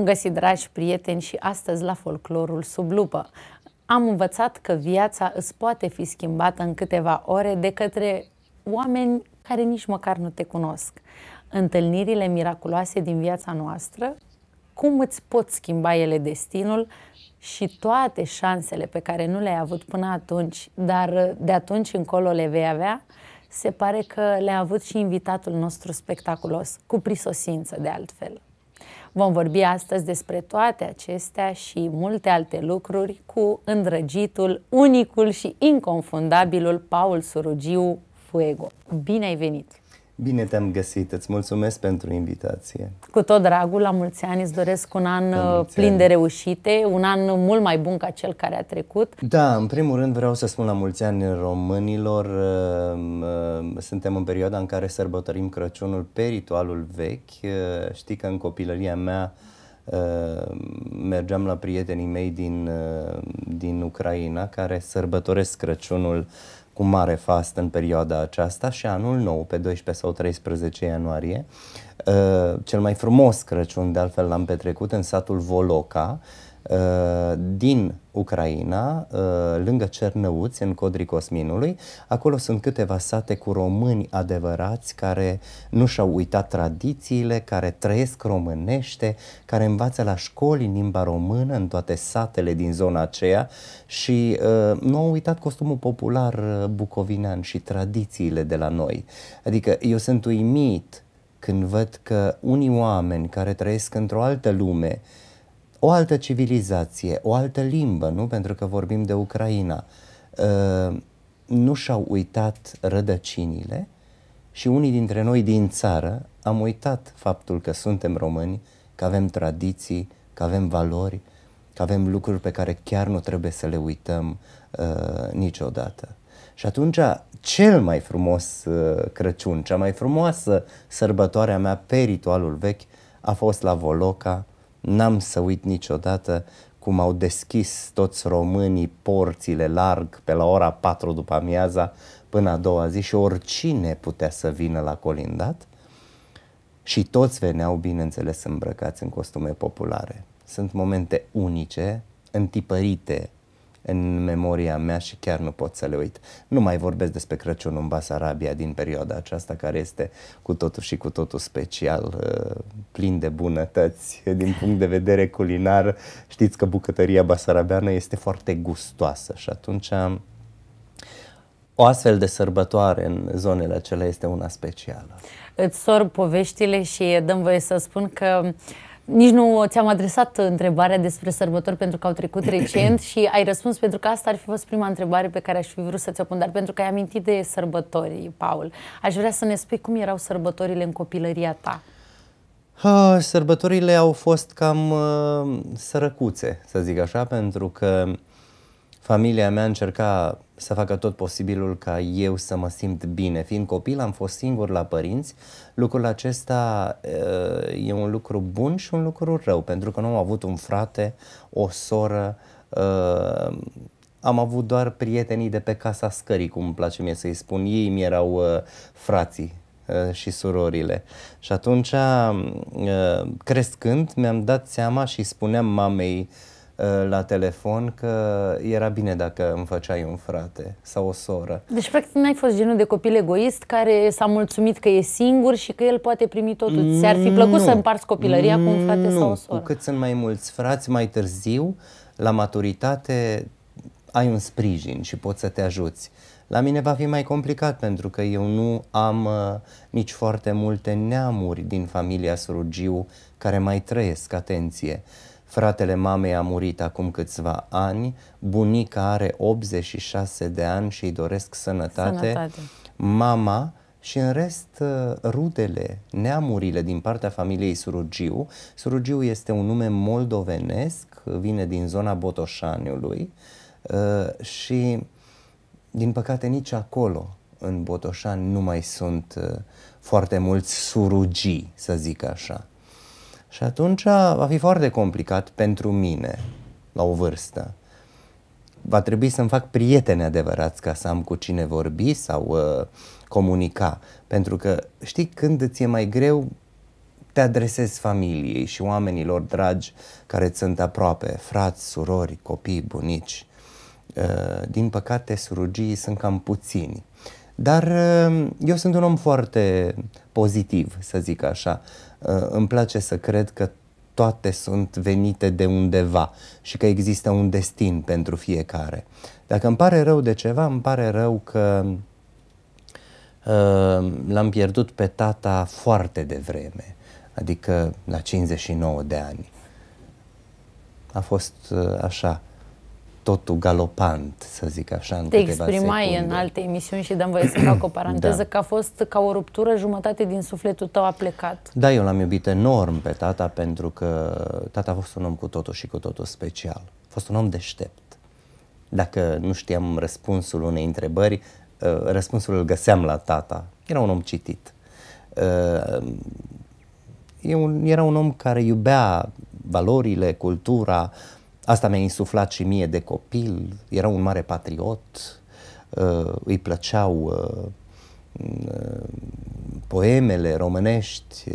Bun găsit, dragi prieteni, și astăzi la folclorul sub lupă. Am învățat că viața îți poate fi schimbată în câteva ore de către oameni care nici măcar nu te cunosc. Întâlnirile miraculoase din viața noastră, cum îți pot schimba ele destinul și toate șansele pe care nu le-ai avut până atunci, dar de atunci încolo le vei avea, se pare că le-a avut și invitatul nostru spectaculos, cu prisosință de altfel. Vom vorbi astăzi despre toate acestea și multe alte lucruri cu îndrăgitul, unicul și inconfundabilul Paul Surugiu Fuego. Bine ai venit! Bine te-am găsit, îți mulțumesc pentru invitație. Cu tot dragul, la mulți ani îți doresc un an uh, plin ani. de reușite, un an mult mai bun ca cel care a trecut. Da, în primul rând vreau să spun la mulți ani românilor, uh, uh, suntem în perioada în care sărbătorim Crăciunul pe ritualul vechi. Știi că în copilăria mea mergeam la prietenii mei din, din Ucraina care sărbătoresc Crăciunul uh, cu mare fast în perioada aceasta și anul nou, pe 12 sau 13 ianuarie. Uh, cel mai frumos Crăciun, de altfel, l-am petrecut în satul Voloca, Uh, din Ucraina, uh, lângă Cernăuți, în codri Cosminului. Acolo sunt câteva sate cu români adevărați care nu și-au uitat tradițiile, care trăiesc românește, care învață la școli în limba română în toate satele din zona aceea și uh, nu au uitat costumul popular bucovinean și tradițiile de la noi. Adică eu sunt uimit când văd că unii oameni care trăiesc într-o altă lume, uh, o altă civilizație, o altă limbă, nu? Pentru că vorbim de Ucraina. Uh, nu și-au uitat rădăcinile și unii dintre noi din țară am uitat faptul că suntem români, că avem tradiții, că avem valori, că avem lucruri pe care chiar nu trebuie să le uităm uh, niciodată. Și atunci, cel mai frumos uh, Crăciun, cea mai frumoasă sărbătoare a mea pe ritualul vechi a fost la Voloca, uh, N-am să uit niciodată cum au deschis toți românii porțile larg pe la ora 4 după amiaza până a doua zi și oricine putea să vină la colindat și toți veneau, bineînțeles, îmbrăcați în costume populare. Sunt momente unice, întipărite în memoria mea și chiar nu pot să le uit. Nu mai vorbesc despre Crăciunul în Basarabia din perioada aceasta, care este cu totul și cu totul special, uh, plin de bunătăți din punct de vedere culinar. Știți că bucătăria basarabeană este foarte gustoasă și atunci um, o astfel de sărbătoare în zonele acelea este una specială. Îți sorb poveștile și dăm voie să spun că uh, nici nu ți-am adresat întrebarea despre sărbători pentru că au trecut recent și ai răspuns pentru că asta ar fi fost prima întrebare pe care aș fi vrut să ți-o pun, dar pentru că ai amintit de sărbători, Paul. Aș vrea să ne spui cum erau sărbătorile în copilăria ta. Ha, sărbătorile au fost cam uh, sărăcuțe, să zic așa, pentru că familia mea încerca să facă tot posibilul ca eu să mă simt bine. Fiind copil, am fost singur la părinți. Lucrul acesta e un lucru bun și un lucru rău, pentru că nu am avut un frate, o soră, am avut doar prietenii de pe casa scării, cum îmi place mie să-i spun. Ei mi erau frații și surorile. Și atunci, crescând, mi-am dat seama și spuneam mamei uh, Uh, la telefon că era bine dacă îmi făceai un frate sau o soră. Deci, practic, n-ai fost genul de copil egoist care s-a mulțumit că e singur și că el poate primi totul. Ți-ar fi plăcut nu. să împarți copilăria mm, cu un frate nu. sau o soră? Cu cât sunt mai mulți frați, mai târziu, la maturitate, ai un sprijin și poți să te ajuți. La mine va fi mai complicat pentru că eu nu am uh, nici foarte multe neamuri din familia Surugiu care mai trăiesc, atenție. Uh, Fratele mamei a murit acum câțiva ani, bunica are 86 de ani și îi doresc sănătate. sănătate. Mama și în rest rudele, neamurile din partea familiei Surugiu. Surugiu este un nume moldovenesc, vine din zona Botoșaniului uh, și din păcate nici acolo în Botoșani nu mai sunt uh, foarte mulți surugii, să zic așa. Și atunci va fi foarte complicat pentru mine, la o vârstă. Va trebui să-mi fac prieteni adevărați ca să am cu cine vorbi sau uh, comunica. Pentru că, știi, când îți e mai greu, te adresezi familiei și oamenilor dragi care îți sunt aproape, frați, surori, copii, bunici. Uh, din păcate, surugii sunt cam puțini. Dar uh, eu sunt un om foarte pozitiv, să zic așa. Uh, îmi place să cred că toate sunt venite de undeva și că există un destin pentru fiecare. Dacă îmi pare rău de ceva, îmi pare rău că uh, l-am pierdut pe tata foarte devreme, adică la 59 de ani. A fost uh, așa totul galopant, să zic așa, în Te exprimai secunde. în alte emisiuni și dăm voie să fac o paranteză da. că a fost ca o ruptură, jumătate din sufletul tău a plecat. Da, eu l-am iubit enorm pe tata pentru că tata a fost un om cu totul și cu totul special. A fost un om deștept. Dacă nu știam răspunsul unei întrebări, uh, răspunsul îl găseam la tata. Era un om citit. Uh, era un om care iubea valorile, cultura, uh, Asta mi-a insuflat și mie de copil, era un mare patriot, uh, îi plăceau uh, uh, poemele românești,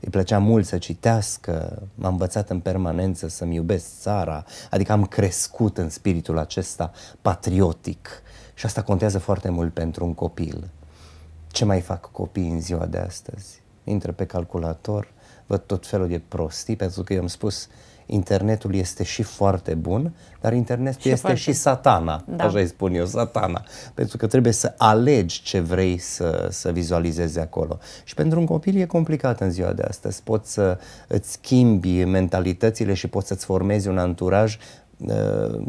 îi plăcea mult să citească, m-a învățat în permanență să-mi iubesc țara, adică am crescut în spiritul acesta patriotic și asta contează foarte mult pentru un copil. Ce mai fac copiii în ziua de astăzi? Intră pe calculator, văd tot felul de prostii, pentru că eu am spus internetul este și foarte bun, dar internetul și este foarte... și satana, da. așa îi spun eu, satana. Pentru că trebuie să alegi ce vrei să, să vizualizezi acolo. Și pentru un copil e complicat în ziua de astăzi. Poți să îți schimbi mentalitățile și poți să-ți formezi un anturaj uh,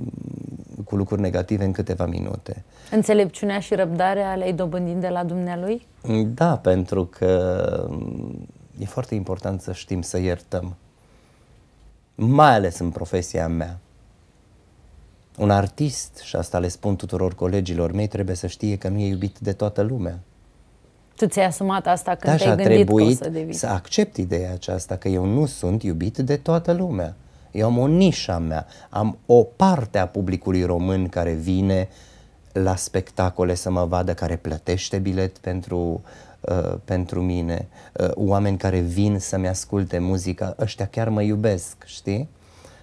cu lucruri negative în câteva minute. Înțelepciunea și răbdarea le-ai dobândit de la dumnealui? Da, pentru că mm, e foarte important să știm să iertăm mai ales în profesia mea. Un artist, și asta le spun tuturor colegilor mei, trebuie să știe că nu e iubit de toată lumea. Tu ți-ai asumat asta când da, te-ai gândit trebuit că o să devii. să accept ideea aceasta, că eu nu sunt iubit de toată lumea. Eu am o nișa mea, am o parte a publicului român care vine la spectacole să mă vadă, care plătește bilet pentru Uh, pentru mine, uh, oameni care vin să-mi asculte muzica, ăștia chiar mă iubesc, știi?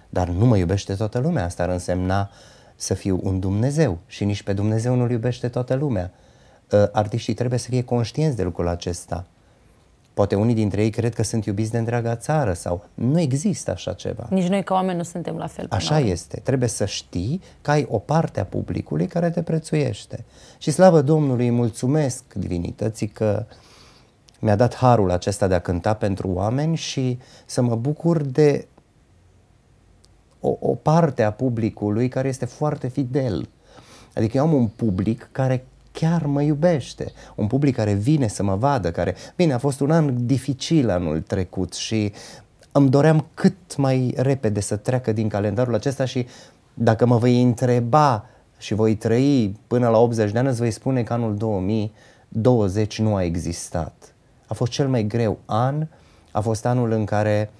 Dar nu mă iubește toată lumea, asta ar însemna să fiu un Dumnezeu și nici pe Dumnezeu nu-L iubește toată lumea. Uh, artiștii trebuie să fie conștienți de lucrul acesta. Poate unii dintre ei cred că sunt iubiți de întreaga țară sau nu există așa ceva. Nici noi ca oameni nu suntem la fel. Așa noi. este. Trebuie să știi că ai o parte a publicului care te prețuiește. Și slavă Domnului, îi mulțumesc divinității că mi-a dat harul acesta de a cânta pentru oameni și să mă bucur de o, o parte a publicului care este foarte fidel. Adică eu am un public care chiar mă iubește. Un public care vine să mă vadă, care, bine, a fost un an dificil anul trecut și îmi doream cât mai repede să treacă din calendarul acesta și dacă mă voi întreba și voi trăi până la 80 de ani, îți voi spune că anul 2020 nu a existat. A fost cel mai greu an, a fost anul în care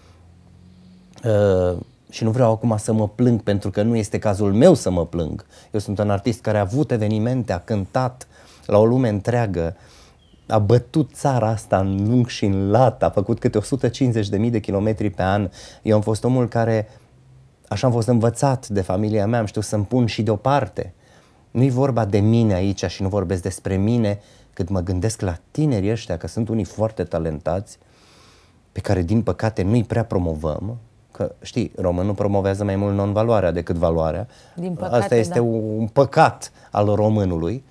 uh, și nu vreau acum să mă plâng pentru că nu este cazul meu să mă plâng. Eu sunt un artist care a avut evenimente, a cântat la o lume întreagă, a bătut țara asta în lung și în lat, a făcut câte 150.000 de kilometri pe an. Eu am fost omul care, așa am fost învățat de familia mea, am știut să-mi pun și deoparte. Nu-i vorba de mine aici și nu vorbesc despre mine, cât mă gândesc la tinerii ăștia, că sunt unii foarte talentați, pe care din păcate nu-i prea promovăm, Că știi, românul promovează mai mult non-valoarea decât valoarea. Din păcate, Asta este da. un păcat al românului.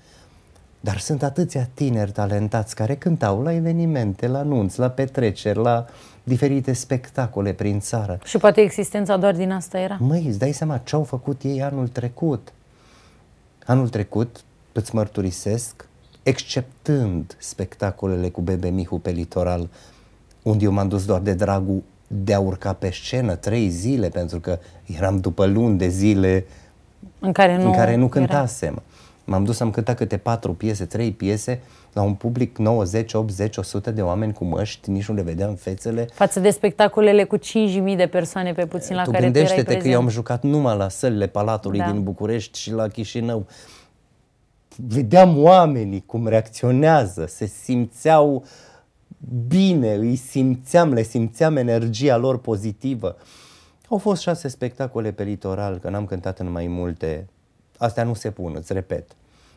Dar sunt atâția tineri talentați care cântau la evenimente, la nunți, la petreceri, la diferite spectacole prin țară. Și poate existența doar din asta era. Măi, îți dai seama ce au făcut ei anul trecut. Anul trecut, îți mărturisesc, exceptând spectacolele cu Bebe Mihu pe litoral, unde eu m-am dus doar de dragul de a urca pe scenă trei zile, pentru că eram după luni de zile în care nu, în care nu cântasem. M-am dus, să să-mi cânta câte patru piese, trei piese, la un public 90, 80, 100 de oameni cu măști, nici nu le vedeam fețele. Față de spectacolele cu 5.000 de persoane pe puțin la tu care gândește-te tu gândește-te că eu am jucat numai la sălile Palatului da. din București și la Chișinău. Vedeam oamenii cum reacționează, se simțeau uh, bine, îi simțeam, le simțeam energia lor pozitivă. Au fost șase spectacole pe litoral, că n-am cântat în mai multe. Astea nu se pun, îți repet.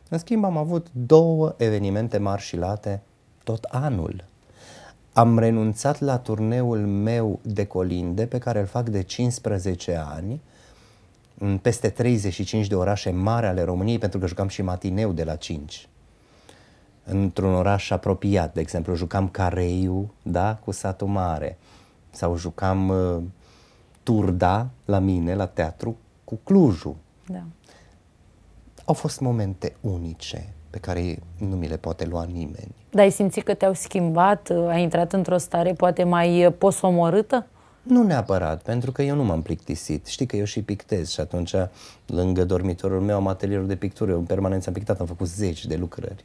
În schimb, am avut două evenimente mari și late tot anul. Am renunțat la turneul meu de colinde, pe care îl fac de 15 ani, în peste 35 de orașe mari ale României, pentru că jucam și matineu de la 5 într-un oraș apropiat. De exemplu, jucam Careiu da, cu satul mare sau jucam uh, Turda la mine, la teatru, cu Clujul. Da. Au fost momente unice pe care nu mi le poate lua nimeni. Dar ai simțit că te-au schimbat? Ai intrat într-o stare poate mai uh, posomorâtă? Nu neapărat, pentru că eu nu m-am plictisit. Știi că eu și pictez și atunci lângă dormitorul meu am atelierul de pictură. Eu în permanență am pictat, am făcut zeci de lucrări.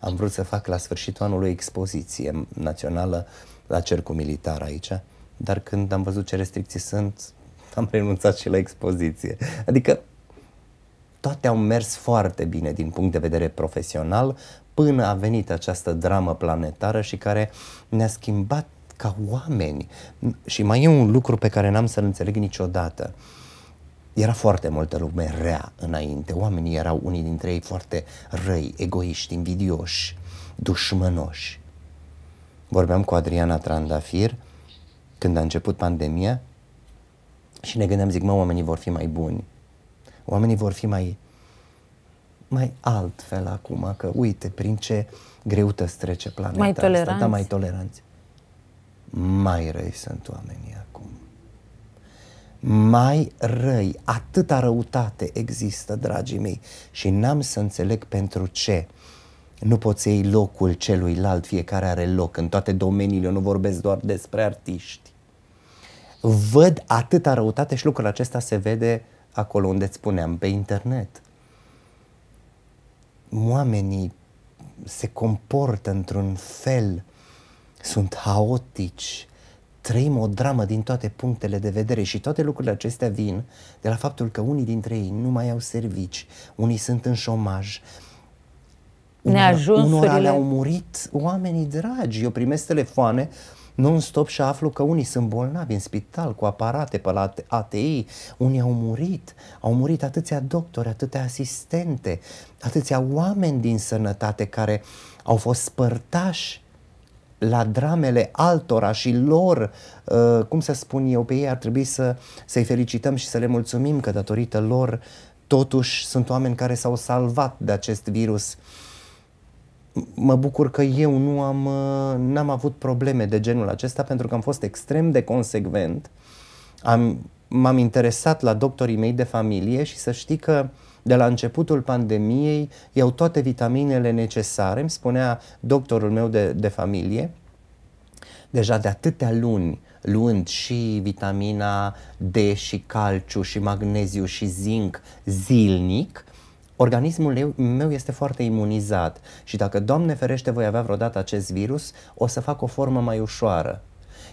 Am vrut să fac la sfârșitul anului expoziție națională la cercul militar aici, dar când am văzut ce restricții sunt, am renunțat și la expoziție. Adică toate au mers foarte bine din punct de vedere profesional până a venit această dramă planetară și care ne-a schimbat ca oameni. Și mai e un lucru pe care n-am să-l înțeleg niciodată. Uh, era foarte multă lume rea înainte. Oamenii erau unii dintre ei foarte răi, egoiști, invidioși, dușmănoși. Vorbeam cu Adriana Trandafir când a început pandemia și ne gândeam, zic, mă, oamenii vor fi mai buni. Oamenii vor fi mai, mai altfel acum, că uite prin ce greutăți trece planeta mai toleranți. asta, da, mai toleranți. Mai răi sunt oamenii acum mai răi, atâta răutate există, dragii mei, și n-am să înțeleg pentru ce nu poți iei locul celuilalt, fiecare are loc în toate domeniile, eu nu vorbesc doar despre artiști. Văd atâta răutate și lucrul acesta se vede acolo unde îți spuneam, pe internet. Oamenii se comportă într-un fel, sunt haotici, trăim o dramă din toate punctele de vedere și toate lucrurile acestea vin de la faptul că unii dintre ei nu mai au servici, unii sunt în șomaj, Neajunsurile... Unora le-au murit oamenii dragi. Eu primesc telefoane non-stop și aflu că unii sunt bolnavi în spital cu aparate pe la ATI, unii au murit, au murit atâția doctori, atâtea asistente, atâția oameni din sănătate care au fost spărtași la dramele altora și lor, uh, cum să spun eu, pe ei ar trebui să, să-i felicităm și să le mulțumim că datorită lor totuși sunt oameni care s-au salvat de acest virus. Mă bucur că eu nu am, uh, n-am avut probleme de genul acesta pentru că am fost extrem de consecvent. Am, m-am interesat la doctorii mei de familie și să știi că uh, de la începutul pandemiei iau toate vitaminele necesare, îmi spunea doctorul meu de, de familie, deja de atâtea luni luând și vitamina D și calciu și magneziu și zinc zilnic, organismul meu este foarte imunizat și dacă, Doamne ferește, voi avea vreodată acest virus, o să fac o formă mai ușoară.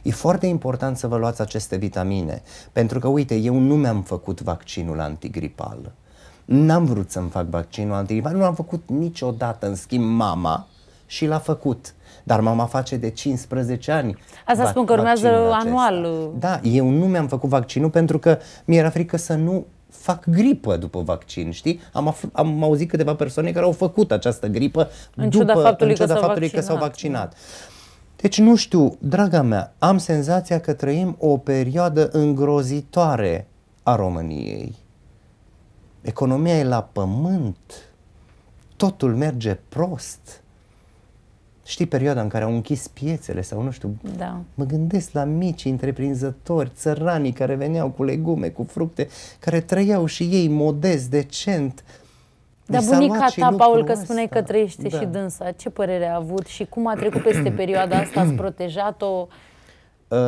E foarte important să vă luați aceste vitamine, pentru că, uite, eu nu mi-am făcut vaccinul antigripal. N-am vrut să-mi fac vaccinul antigripa, nu am făcut niciodată. În schimb, mama și l-a făcut. Dar mama face de 15 ani. Asta spun că urmează anual. Acesta. Da, eu nu mi-am făcut vaccinul pentru că mi era frică să nu fac gripă după vaccin, știi? Am, af- am auzit câteva persoane care au făcut această gripă în după, ciuda faptului, în ciuda că, s-au faptului vaccinat. că s-au vaccinat. Deci nu știu, draga mea, am senzația că trăim o perioadă îngrozitoare a României economia e la pământ, totul merge prost. Știi perioada în care au închis piețele sau nu știu, da. mă gândesc la mici întreprinzători, țăranii care veneau cu legume, cu fructe, care trăiau și ei modest, decent. Dar bunica ta, Paul, că spuneai că trăiește da. și dânsa, ce părere a avut și cum a trecut peste perioada asta, ați protejat-o? Uh,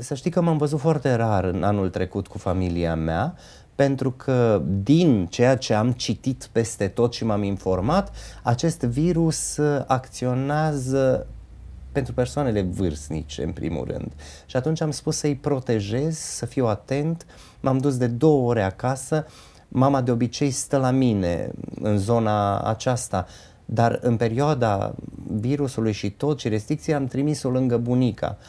să știi că m-am văzut foarte rar în anul trecut cu familia mea, pentru că din ceea ce am citit peste tot și m-am informat, acest virus acționează pentru persoanele vârstnice, în primul rând. Și atunci am spus să-i protejez, să fiu atent. M-am dus de două ore acasă. Mama de obicei stă la mine în zona aceasta, dar în perioada virusului și tot și restricții am trimis-o lângă bunica. Uh,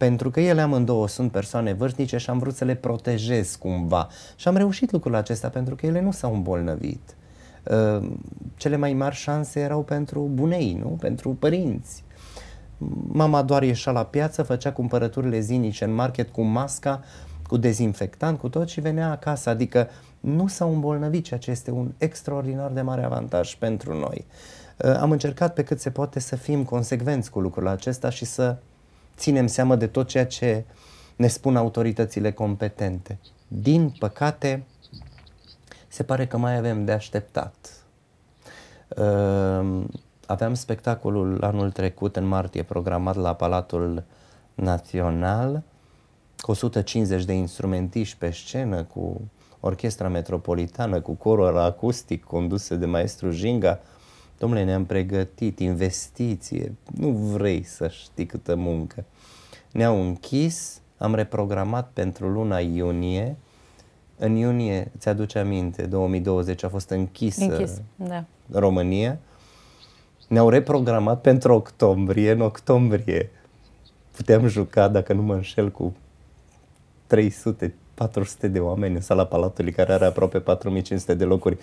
pentru că ele amândouă sunt persoane vârstnice și am vrut să le protejez cumva. Și am reușit lucrul acesta pentru că ele nu s-au îmbolnăvit. Ă, cele mai mari șanse erau pentru bunei, nu? Pentru părinți. Mama doar ieșea la piață, făcea cumpărăturile zinice în market cu masca, cu dezinfectant, cu tot și venea acasă. Adică nu s-au îmbolnăvit, ceea ce este un extraordinar de mare avantaj pentru noi. Ă, am încercat pe cât se poate să fim consecvenți cu lucrul acesta și să ținem seama de tot ceea ce ne spun autoritățile competente. Din păcate, se pare că mai avem de așteptat. Ehm, aveam spectacolul anul trecut, în martie, programat la Palatul Național, cu 150 de instrumentiști pe scenă, cu orchestra metropolitană, cu corul acustic condusă de maestru Jinga, Domnule, ne-am pregătit investiție, nu vrei să știi câtă muncă. Ne-au închis, am reprogramat pentru luna iunie. În iunie, ți-aduce aminte, 2020 a fost închisă Închis, da. România. Ne-au reprogramat pentru octombrie. În octombrie puteam juca, dacă nu mă înșel, cu 300 400 de oameni în sala Palatului, care are aproape 4500 de locuri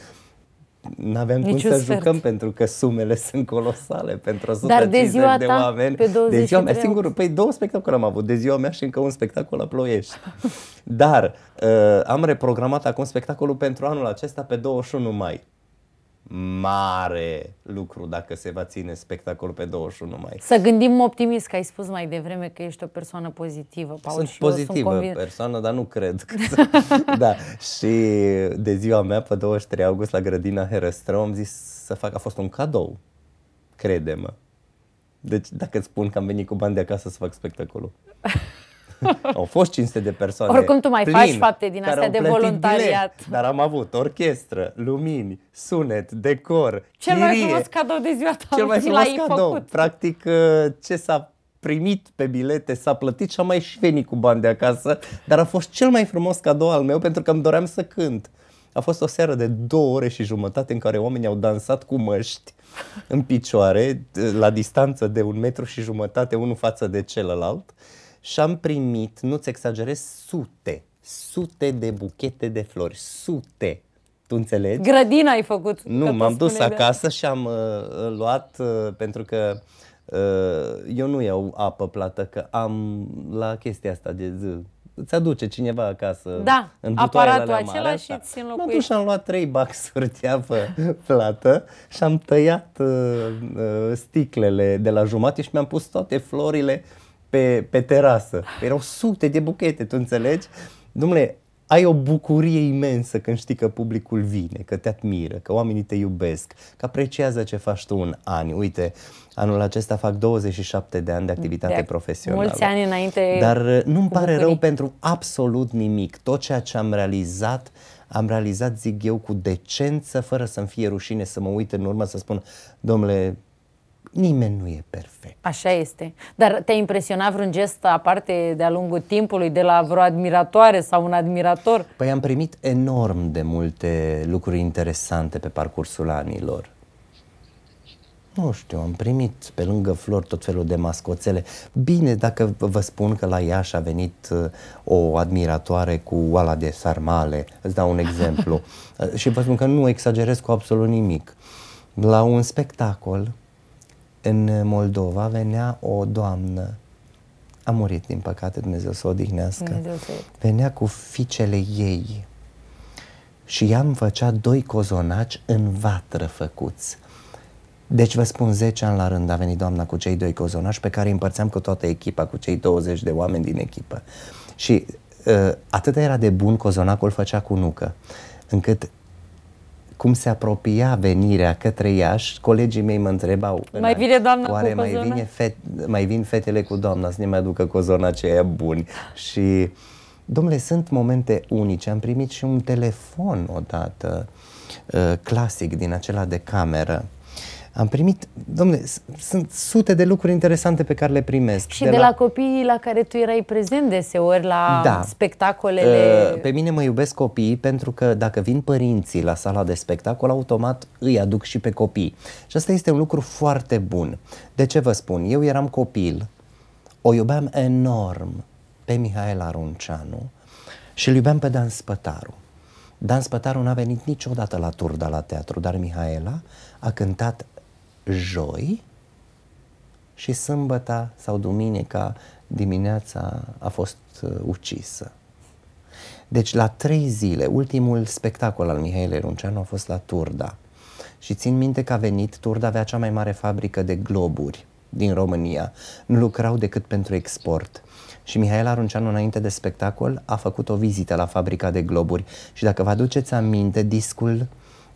nu aveam cum să sfert. jucăm pentru că sumele sunt colosale pentru 150 de, de oameni. Pe 23 de ziua mea, singurul, păi două spectacole am avut, de ziua mea și încă un spectacol la Ploiești. Dar uh, am reprogramat acum spectacolul pentru anul acesta pe 21 mai mare lucru dacă se va ține spectacol pe 21 mai. Să gândim optimist, că ai spus mai devreme că ești o persoană pozitivă, Paul. Sunt și pozitivă sunt persoană, dar nu cred. Că da. Și de ziua mea, pe 23 august, la grădina Herăstrău, am zis să fac, a fost un cadou, crede-mă. Deci dacă îți spun că am venit cu bani de acasă să fac spectacolul. Au fost 500 de persoane. Oricum tu mai plin, faci fapte din astea de voluntariat. Bilet, dar am avut orchestră, lumini, sunet, decor, Cel chirie. mai frumos cadou de ziua ta. Cel mai frumos cadou. Făcut. Practic uh, ce s-a primit pe bilete, s-a plătit și am mai și venit cu bani de acasă, dar a fost cel mai frumos cadou al meu pentru că îmi doream să cânt. A fost o seară de două ore și jumătate în care oamenii au dansat cu măști în picioare, uh, la distanță de un metru și jumătate unul față de celălalt și am primit, nu-ți exagerez, sute, sute de buchete de flori, sute. Tu înțelegi? Grădina ai făcut. Nu, m-am dus acasă și am uh, uh, luat, uh, pentru că uh, eu nu iau apă plată, că am la chestia asta de zi, îți aduce cineva acasă da, în aparatul acela și îți înlocuiești. M-am dus și am luat trei baxuri de apă plată și am tăiat uh, uh, sticlele de la jumate și mi-am pus toate florile uh, pe, pe terasă. Erau sute de buchete, tu înțelegi? Dumnezeu, ai o bucurie imensă când știi că publicul vine, că te admiră, că oamenii te iubesc, că apreciază ce faci tu în ani. Uite, anul acesta fac 27 de ani de activitate de profesională. Mulți ani înainte. Dar uh, nu-mi pare bucurii. rău pentru absolut nimic. Tot ceea ce am realizat, am realizat, zic eu, cu decență, fără să-mi fie rușine să mă uit în urmă să spun, domnule, Nimeni nu e perfect. Așa este. Dar te-a impresionat vreun gest aparte de-a lungul timpului, de la vreo admiratoare sau un admirator? Păi am primit enorm de multe lucruri interesante pe parcursul anilor. Nu știu, am primit pe lângă flori tot felul de mascoțele. Bine, dacă vă spun că la Iași a venit uh, o admiratoare cu oala de sarmale, îți dau un exemplu. Uh, și vă spun că nu exagerez cu absolut nimic. La un spectacol, în Moldova venea o doamnă, a murit din păcate, Dumnezeu să o odihnească, Dumnezeu venea cu ficele ei și ea îmi făcea doi cozonaci în vatră făcuți. Deci vă spun 10 ani la rând a venit doamna cu cei doi cozonaci pe care îi împărțeam cu toată echipa, cu cei 20 de oameni din echipă. Și uh, atât era de bun cozonacul făcea cu nucă, încât cum se apropia venirea către Iași, colegii mei mă întrebau Mai vine doamna oare cu mai, vine fet, mai vin fetele cu doamna să ne mai aducă cozona aceea buni și domnule, sunt momente unice, am primit și un telefon odată uh, clasic din acela de cameră am primit, domnule, sunt sute de lucruri interesante pe care le primesc. Și de, de la, la copiii la care tu erai prezent deseori, la da. spectacolele... Ă, pe mine mă iubesc copiii pentru că dacă vin părinții la sala de spectacol, automat îi aduc și pe copii. Și asta este un lucru foarte bun. De ce vă spun? Eu eram copil, o iubeam enorm pe Mihaela Arunceanu și îl iubeam pe Dan Spătaru. Dan Spătaru n-a venit niciodată la turda la teatru, dar Mihaela a cântat joi și sâmbăta sau duminica dimineața a fost uh, ucisă. Deci la trei zile, ultimul spectacol al Mihail Runceanu a fost la Turda. Și țin minte că a venit, Turda avea cea mai mare fabrică de globuri din România. Nu lucrau decât pentru export. Și Mihaela Runceanu, înainte de spectacol, a făcut o vizită la fabrica de globuri. Și dacă vă aduceți aminte, discul uh,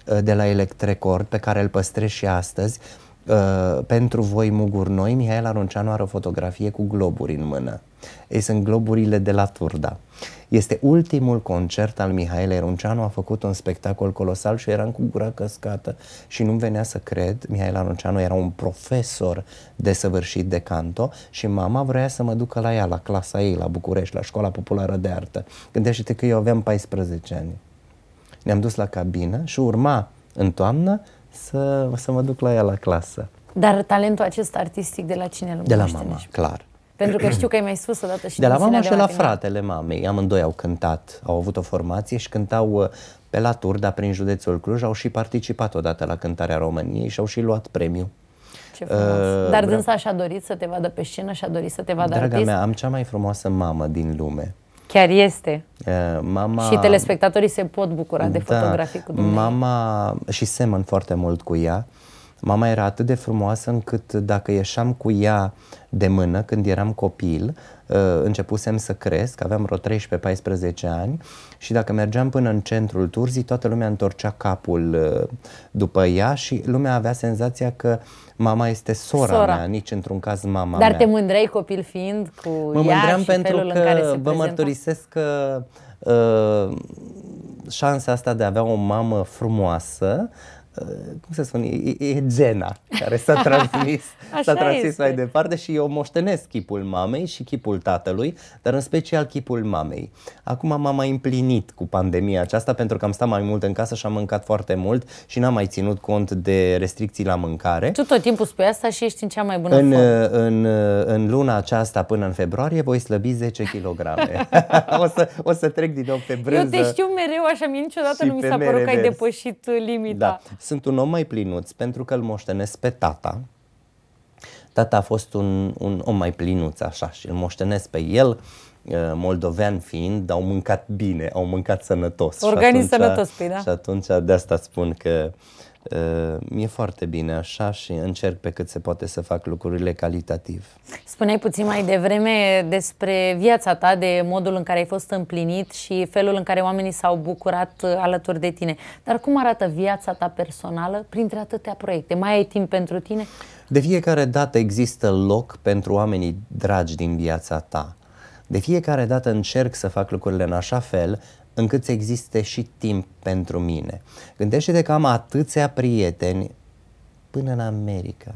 Uh, de la Electrecord pe care îl păstrez și astăzi, uh, pentru voi muguri noi, Mihail Arunceanu are o fotografie cu globuri în mână. Ei sunt globurile de la Turda. Este ultimul concert al Mihail Arunceanu, a făcut un spectacol colosal și eram cu gura căscată și nu venea să cred. Mihail Arunceanu era un profesor de săvârșit de canto și mama vrea să mă ducă la ea, la clasa ei, la București, la școala populară de artă. Gândește-te că eu aveam 14 ani. Ne-am dus la cabină și urma în toamnă să, să mă duc la ea la clasă. Dar talentul acesta artistic de la cine îl De la mama, nici? clar. Pentru că știu că ai mai spus odată și De la mama și la fratele mamei. Amândoi au cântat, au avut o formație și cântau uh, pe la Turda, prin județul Cluj, au și participat odată la cântarea României și au și luat premiu. Ce frumos. Uh, Dar dânsa și-a dorit să te vadă pe scenă și-a dorit să te vadă Draga artist? mea, am cea mai frumoasă mamă din lume. Chiar este. Eh, mama, și telespectatorii se pot bucura de da, fotografii cu dumneavoastră. Mama și semăn foarte mult cu ea. Mama era atât de frumoasă încât dacă ieșeam cu ea de mână când eram copil, uh, începusem să cresc, aveam vreo 13-14 ani și dacă mergeam până în centrul Turzii, toată lumea întorcea capul uh, după ea și lumea avea senzația că mama este sora, sora. mea, nici într-un caz mama Dar mea. te mândrei copil fiind cu mă ea mândream și pentru felul că în care se vă prezenta? mărturisesc că uh, șansa asta de a avea o mamă frumoasă Uh, cum să spun, e, e gena care s-a transmis, s-a transmis mai departe și eu moștenesc chipul mamei și chipul tatălui, dar în special chipul mamei. Acum m-am mai împlinit cu pandemia aceasta pentru că am stat mai mult în casă și am mâncat foarte mult și n-am mai ținut cont de restricții la mâncare. Tu tot timpul spui asta și ești în cea mai bună în, formă. Uh, în, uh, în luna aceasta până în februarie voi slăbi 10 kg. o, să, o să trec din nou pe brânză. Eu te știu mereu așa, mie niciodată nu mi s-a părut că ai depășit limita. Da. Sunt un om mai plinuț pentru că îl moștenesc pe tata. Tata a fost un, un om mai plinuț așa și îl moștenesc pe el uh, moldovean fiind, au mâncat bine, au mâncat sănătos. Organic sănătos, păi da. Și atunci de asta spun că uh, Ă, mi-e foarte bine așa și încerc pe cât se poate să fac lucrurile calitativ. Spuneai puțin mai devreme despre viața ta, de modul în care ai fost împlinit și felul în care oamenii s-au bucurat ă, alături de tine. Dar cum arată viața ta personală printre atâtea proiecte? Mai ai timp pentru tine? De fiecare dată există loc pentru oamenii dragi din viața ta. De fiecare dată încerc să fac lucrurile în așa fel încât să existe și timp pentru mine. Gândește-te că am atâția prieteni până în America,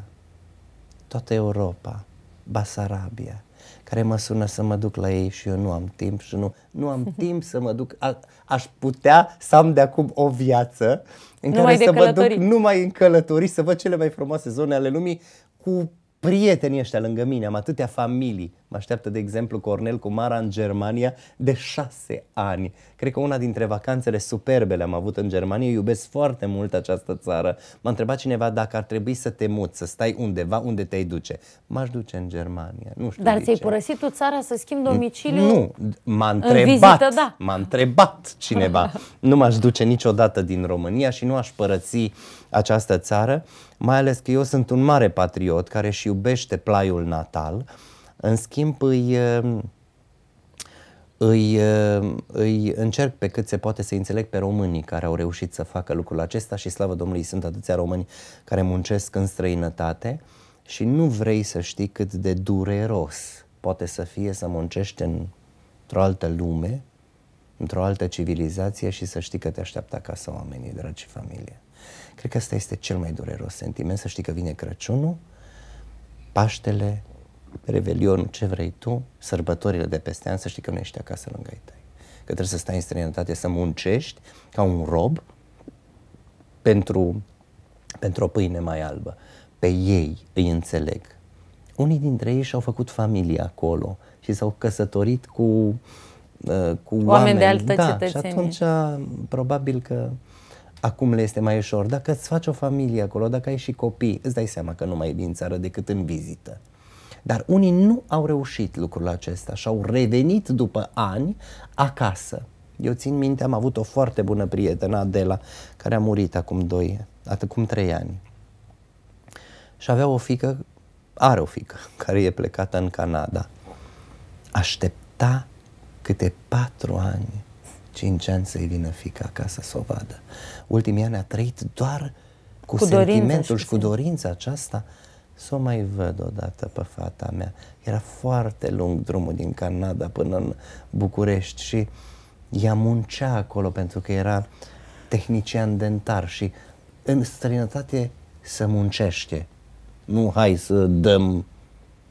toată Europa, Basarabia, care mă sună să mă duc la ei și eu nu am timp și nu, nu am timp să mă duc. A, aș putea să am de acum o viață în numai care să mă duc numai în călătorii, să văd cele mai frumoase zone ale lumii cu prietenii ăștia lângă mine, am atâtea familii. Mă așteaptă, de exemplu, Cornel cu Mara în Germania de șase ani. Cred că una dintre vacanțele superbe le-am avut în Germania. Iubesc foarte mult această țară. M-a întrebat cineva dacă ar trebui să te muți, să stai undeva unde te-ai duce. M-aș duce în Germania. Nu știu Dar ți-ai părăsit tu țara să schimbi domiciliul? Nu, m-a întrebat, în vizită, da. m-a întrebat cineva. nu m-aș duce niciodată din România și nu aș părăsi această țară mai ales că eu sunt un mare patriot care și iubește plaiul natal, în schimb îi, ehm, îi, ehm, îi încerc pe cât se poate să înțeleg pe românii care au reușit să facă lucrul acesta și slavă Domnului sunt atâția români care muncesc în străinătate și nu vrei să știi cât de dureros poate să fie să muncești într-o altă lume, într-o altă civilizație și să știi că te așteaptă acasă oamenii, dragi familie. Cred că asta este cel mai dureros sentiment, să știi că vine Crăciunul, Paștele, Revelionul, ce vrei tu, sărbătorile de peste an, să știi că nu ești acasă lângă ei tăi. Că trebuie să stai în străinătate, să muncești ca un rob pentru, pentru o pâine mai albă. Pe ei îi înțeleg. Unii dintre ei și-au făcut familie acolo și s-au căsătorit cu, uh, cu oameni, oameni de altă da, cetățenie. Și atunci probabil că acum le este mai ușor. Dacă îți faci o familie acolo, dacă ai și copii, îți dai seama că nu mai e în țară decât în vizită. Dar unii nu au reușit lucrul acesta și au revenit după ani acasă. Eu țin minte, am avut o foarte bună prietenă, Adela, care a murit acum doi, acum trei ani. Și avea o fică, are o fică, care e plecată în Canada. Aștepta câte patru ani 5 ani să-i vină fica acasă să o vadă. Ultimii ani a trăit doar cu, cu sentimentul și cu dorința aceasta să o mai văd odată pe fata mea. Era foarte lung drumul din Canada până în București și ea muncea acolo pentru că era tehnician dentar și în străinătate să muncește. Nu hai să dăm,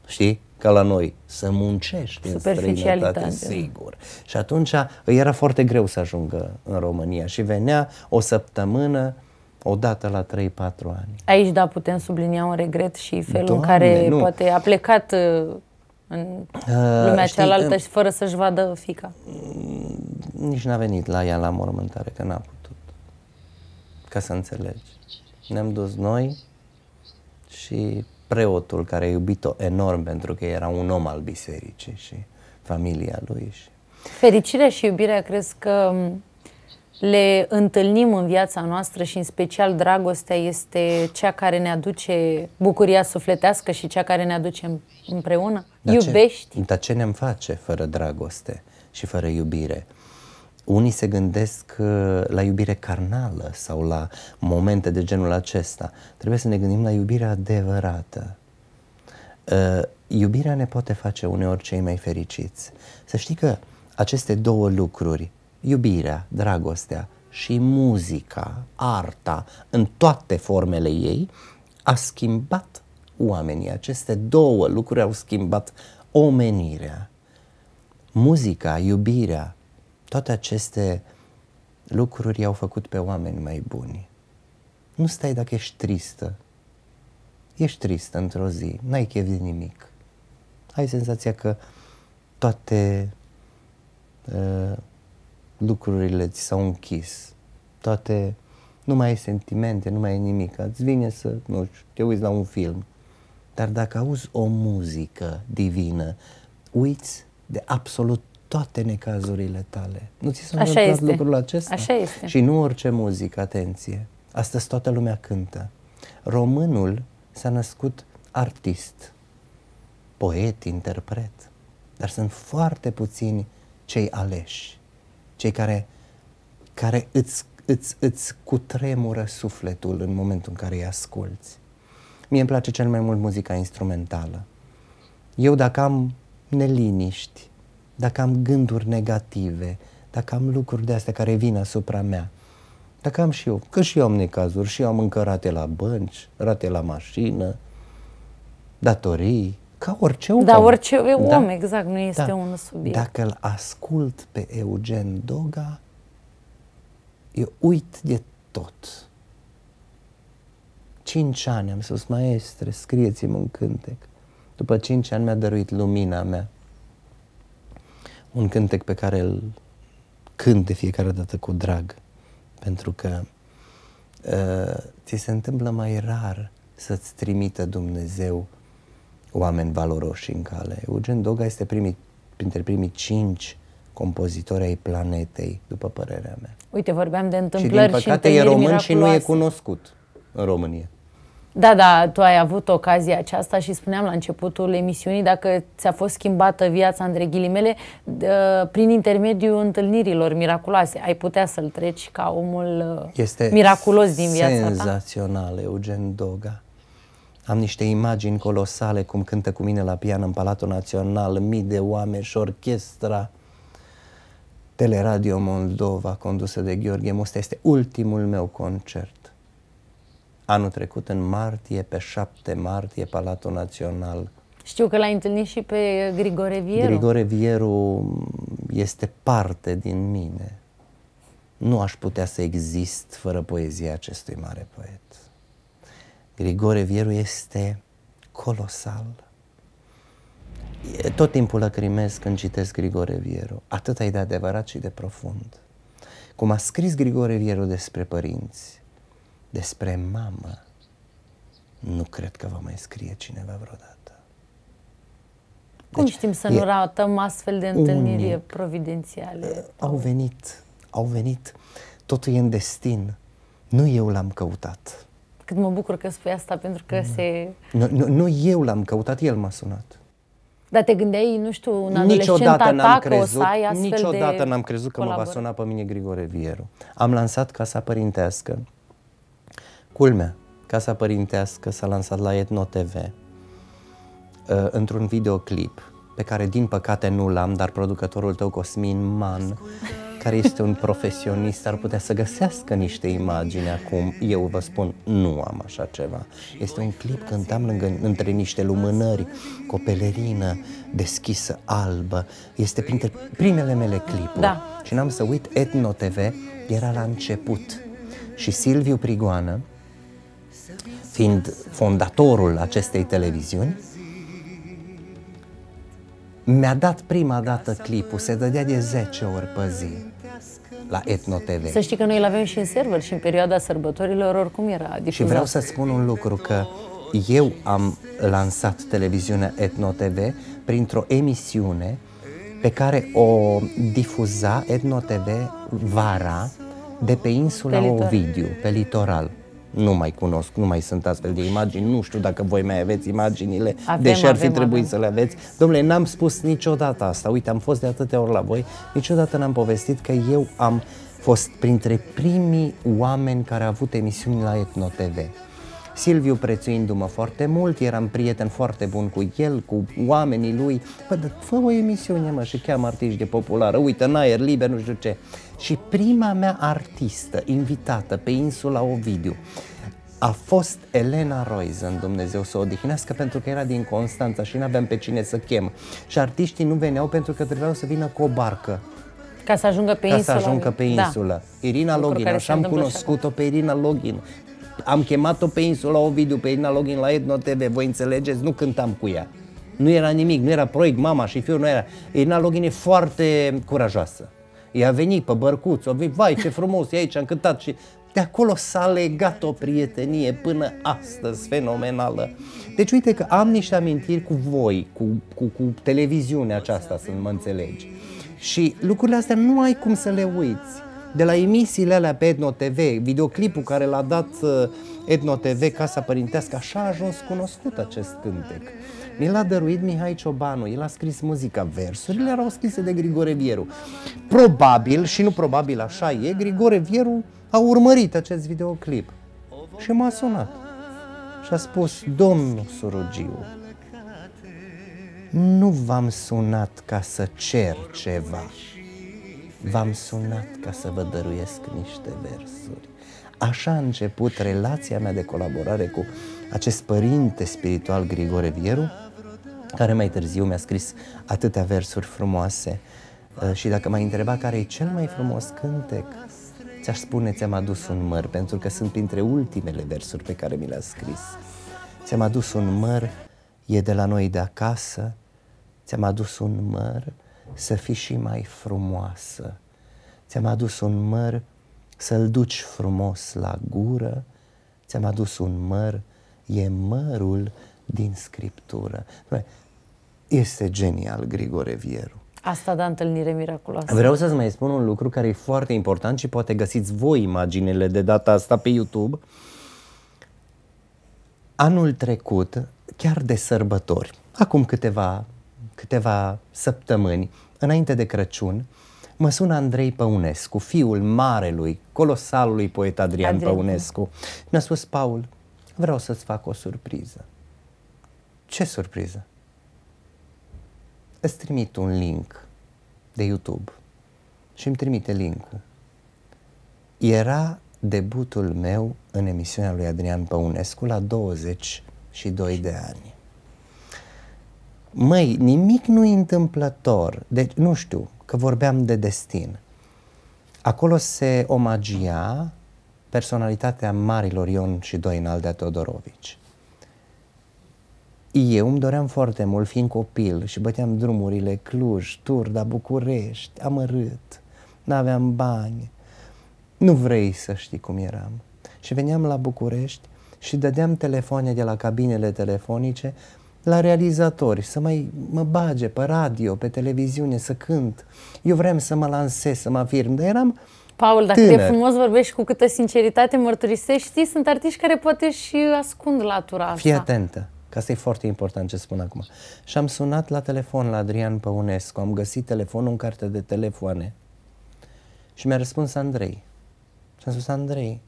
știi? ca la noi, să muncești în străinătate, sigur. Și atunci îi era foarte greu să ajungă în România și venea o săptămână o dată la 3-4 ani. Aici, da, putem sublinia un regret și felul Doamne, în care nu. poate a plecat uh, în uh, lumea uh, știi, cealaltă uh, și fără să-și vadă fica. Mm, nici n-a venit la ea la mormântare, că n-a putut. Ca să înțelegi. Ne-am dus noi și preotul care a iubit-o enorm pentru că era un om al bisericii și familia lui. Și... Fericirea și iubirea crezi că um, le întâlnim în viața noastră și în special dragostea este cea care ne aduce bucuria sufletească și cea care ne aduce împreună? Dar Iubești? Ce, dar ce ne-am face fără dragoste și fără iubire? Unii se gândesc uh, la iubire carnală sau la momente de genul acesta. Trebuie să ne gândim la iubirea adevărată. Uh, iubirea ne poate face uneori cei mai fericiți. Să știi că aceste două lucruri, iubirea, dragostea și muzica, arta, în toate formele ei, a schimbat oamenii. Aceste două lucruri au schimbat omenirea. Muzica, iubirea, toate aceste lucruri i-au făcut pe oameni mai buni. Nu stai dacă ești tristă. Ești tristă într-o zi, n-ai chef de nimic. Ai senzația că toate uh, lucrurile ți s-au închis, toate, nu mai ai sentimente, nu mai ai nimic. Îți vine să, nu știu, te uiți la un film. Dar dacă auzi o muzică divină, uiți de absolut toate necazurile tale. Nu ți s-a întâmplat lucrul acesta? Așa este. Și nu orice muzică, atenție. Astăzi toată lumea cântă. Românul s-a născut artist, poet, interpret, dar sunt foarte puțini cei aleși, cei care, care îți, îți, îți cutremură sufletul în momentul în care îi asculți. Mie îmi place cel mai mult muzica instrumentală. Eu dacă am neliniști, dacă am gânduri negative, dacă am lucruri de astea care vin asupra mea, dacă am și eu, că și eu am necazuri, și eu am încă rate la bănci, rate la mașină, datorii, ca orice om. Da, orice om, da. exact, nu este da. un subiect. Dacă îl ascult pe Eugen Doga, eu uit de tot. Cinci ani am spus, maestre, scrieți-mi un cântec. După cinci ani mi-a dăruit lumina mea un cântec pe care îl cânt de fiecare dată cu drag, pentru că uh, ți se întâmplă mai rar să-ți trimită Dumnezeu oameni valoroși în cale. Eugen Doga este primit, printre primii cinci compozitori ai planetei, după părerea mea. Uite, vorbeam de întâmplări și din păcate și e român miraculoase. și nu e cunoscut în România. Da, da, tu ai avut ocazia aceasta și spuneam la începutul emisiunii dacă ți-a fost schimbată viața, între ghilimele, uh, prin intermediul întâlnirilor miraculoase. Ai putea să-l treci ca omul uh, este miraculos din viața ta? ta? senzațional, Eugen Doga. Am niște imagini colosale cum cântă cu mine la pian în Palatul Național, mii de oameni și orchestra. Teleradio Moldova, condusă de Gheorghe Musta, este ultimul meu concert anul trecut, în martie, pe 7 martie, Palatul Național. Știu că l-ai întâlnit și pe Grigore Vieru. Grigore Vieru este parte din mine. Nu aș putea să exist fără poezia acestui mare poet. Grigore Vieru este colosal. Tot timpul lăcrimesc când citesc Grigore Vieru. Atât ai de adevărat și de profund. Cum a scris Grigore Vieru despre părinți, despre mamă nu cred că va mai scrie cineva vreodată. Deci, Cum știm să nu ratăm astfel de întâlniri unic. providențiale? Uh, au venit, au venit. Totul e în destin. Nu eu l-am căutat. Cât mă bucur că spui asta, pentru că mm. se... Nu, nu, nu eu l-am căutat, el m-a sunat. Dar te gândeai, nu știu, un adolescent niciodată n-am crezut, o să ai astfel Niciodată de n-am crezut că colaboră. mă va suna pe mine Grigore Vieru. Am lansat Casa Părintească, Culmea, Casa Părintească s-a lansat la Etno TV uh, într-un videoclip pe care din păcate nu l-am, dar producătorul tău Cosmin Man, care este un profesionist, ar putea să găsească niște imagini acum. Eu vă spun, nu am așa ceva. Este un clip cântam lângă, între niște lumânări, cu o pelerină deschisă, albă. Este printre primele mele clipuri. Da. Și n-am să uit, Etno TV era la început. Și Silviu Prigoană, fiind fondatorul acestei televiziuni, mi-a dat prima dată clipul, se dădea de 10 ori pe zi la Etno TV. Să știi că noi îl avem și în server și în perioada sărbătorilor oricum era difuzat. Și vreau să spun un lucru, că eu am lansat televiziunea Etno TV printr-o emisiune pe care o difuza Etno TV vara de pe insula pe Ovidiu, pe litoral nu mai cunosc, nu mai sunt astfel de imagini, nu știu dacă voi mai aveți imaginile, avem, deși ar fi avem, trebuit avem. să le aveți. Domnule, n-am spus niciodată asta, uite, am fost de atâtea ori la voi, niciodată n-am povestit că eu am fost printre primii oameni care au avut emisiuni la Etno TV. Silviu prețuindu-mă foarte mult, eram prieten foarte bun cu el, cu oamenii lui. Bă, dar fă o emisiune, mă, și cheamă artiști de populară, uite, în aer liber, nu știu ce. Și prima mea artistă invitată pe insula Ovidiu a fost Elena Roizen, Dumnezeu să o odihnească, pentru că era din Constanța și nu aveam pe cine să chem. Și artiștii nu veneau pentru că trebuiau să vină cu o barcă. Ca să ajungă pe insulă. Ca să ajungă pe da. insulă. Da. Irina Login, așa am cunoscut-o pe Irina Login. Am chemat-o pe insula Ovidiu, pe Irina Login la Edno TV, voi înțelegeți? Nu cântam cu ea. Nu era nimic, nu era proiect, mama și fiul nu era. Irina Login e foarte curajoasă i-a venit pe bărcuț, a venit, vai ce frumos e aici, am cântat și de acolo s-a legat o prietenie până astăzi fenomenală. Deci uite că am niște amintiri cu voi, cu, cu, cu televiziunea aceasta, să mă înțelegi. Și lucrurile astea nu ai cum să le uiți. De la emisiile alea pe Etno TV, videoclipul care l-a dat uh, Etno TV Casa Părintească, așa a ajuns cunoscut acest cântec. Mi l-a dăruit Mihai Ciobanu, el a scris muzica, versurile erau scrise de Grigore Vieru. Probabil, și nu probabil așa e, Grigore Vieru a urmărit acest videoclip și m-a sunat și a spus, domnul Surugiu, nu v-am sunat ca să cer ceva, v-am sunat ca să vă dăruiesc niște versuri. Așa a început relația mea de colaborare cu acest părinte spiritual Grigore Vieru, care mai târziu mi-a scris atâtea versuri frumoase. Uh, și dacă m-ai întreba care e cel mai frumos cântec, ți-aș spune ți-am adus un măr, pentru că sunt printre ultimele versuri pe care mi le-a scris. Ți-am adus un măr, e de la noi de acasă, ți-am adus un măr să fii și mai frumoasă. Ți-am adus un măr să-l duci frumos la gură, ți-am adus un măr, e mărul din Scriptură este genial Grigore Vieru. Asta da întâlnire miraculoasă. Vreau să-ți mai spun un lucru care e foarte important și poate găsiți voi imaginele de data asta pe YouTube. Anul trecut, chiar de sărbători, acum câteva, câteva săptămâni, înainte de Crăciun, mă sună Andrei Păunescu, fiul marelui, colosalului poet Adrian, Adrian. Păunescu. Mi-a spus, Paul, vreau să-ți fac o surpriză. Ce surpriză? îți trimit un link de YouTube și îmi trimite linkul. Era debutul meu în emisiunea lui Adrian Păunescu la 22 de ani. Măi, nimic nu întâmplător, deci nu știu, că vorbeam de destin. Acolo se omagia personalitatea marilor Ion și Doinal de eu îmi doream foarte mult, fiind copil, și băteam drumurile Cluj, Turda, București, amărât, n-aveam bani, nu vrei să știi cum eram. Și veneam la București și dădeam telefoane de la cabinele telefonice la realizatori, să mai mă bage pe radio, pe televiziune, să cânt. Eu vreau să mă lansez, să mă afirm, dar eram Paul, dacă tânăr. de frumos vorbești cu câtă sinceritate mărturisești, știi, sunt artiști care poate și ascund latura asta. Fii atentă. Că asta e foarte important ce spun acum. Și am sunat la telefon la Adrian Păunescu, am găsit telefonul în carte de telefoane și mi-a răspuns Andrei. Și am spus, Andrei,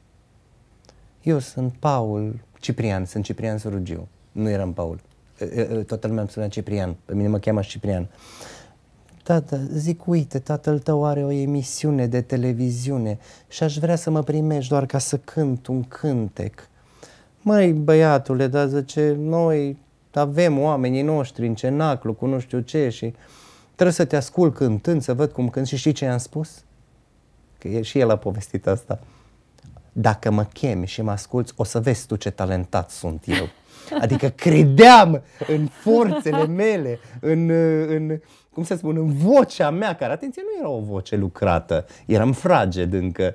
eu sunt Paul Ciprian, sunt Ciprian Surugiu. Nu eram Paul. Toată lumea îmi spunea Ciprian, pe mine mă cheamă Ciprian. Tată, zic, uite, tatăl tău are o emisiune de televiziune și aș vrea să mă primești doar ca să cânt un cântec măi băiatule, dar zice, noi avem oamenii noștri în cenaclu cu nu știu ce și trebuie să te ascult cântând, să văd cum cânt și știi ce i-am spus? Că e și el a povestit asta. Dacă mă chemi și mă asculți, o să vezi tu ce talentat sunt eu. Adică credeam în forțele mele, în, în, cum să spun, în vocea mea, care, atenție, nu era o voce lucrată, eram fraged încă,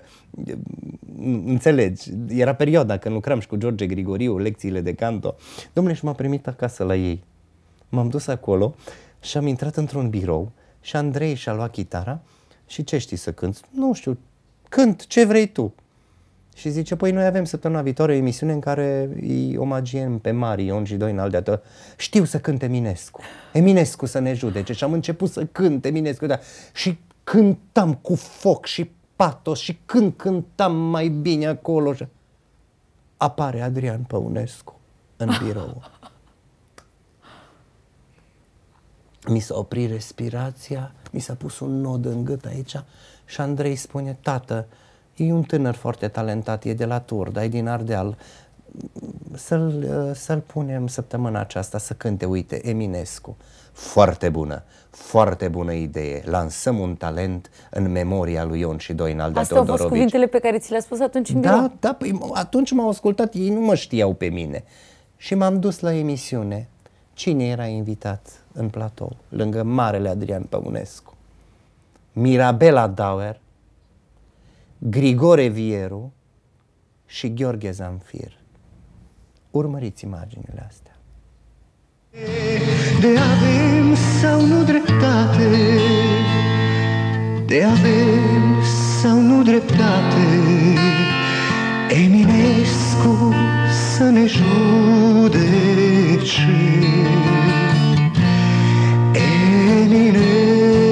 înțelegi, era perioada când lucram și cu George Grigoriu, lecțiile de canto, domnule, și m-a primit acasă la ei. M-am dus acolo și am intrat într-un birou și Andrei și-a luat chitara și ce știi să cânți? Nu știu, cânt ce vrei tu. Și zice, păi noi avem săptămâna viitoare o emisiune în care îi omagiem pe mari Ion și Doina Aldea. Știu să cânte Eminescu. Eminescu să ne judece. Și am început să cânt Eminescu. Da. Și cântam cu foc și patos și când cântam mai bine acolo. Și... Apare Adrian Păunescu în birou. Mi s-a oprit respirația, mi s-a pus un nod în gât aici și Andrei spune, tată, e un tânăr foarte talentat, e de la Turda, e din Ardeal, să-l, să-l punem săptămâna aceasta să cânte, uite, Eminescu. Foarte bună, foarte bună idee. Lansăm un talent în memoria lui Ion și Doinal de Asta au fost cuvintele pe care ți le-a spus atunci în Da, da, păi atunci m-au ascultat, ei nu mă știau pe mine. Și m-am dus la emisiune. Cine era invitat în platou, lângă marele Adrian Păunescu? Mirabela Dauer, Grigore Vieru și Gheorghe Zamfir. Urmăriți imaginile astea. De avem sau nu dreptate De avem sau nu dreptate Eminescu să ne judece Eminescu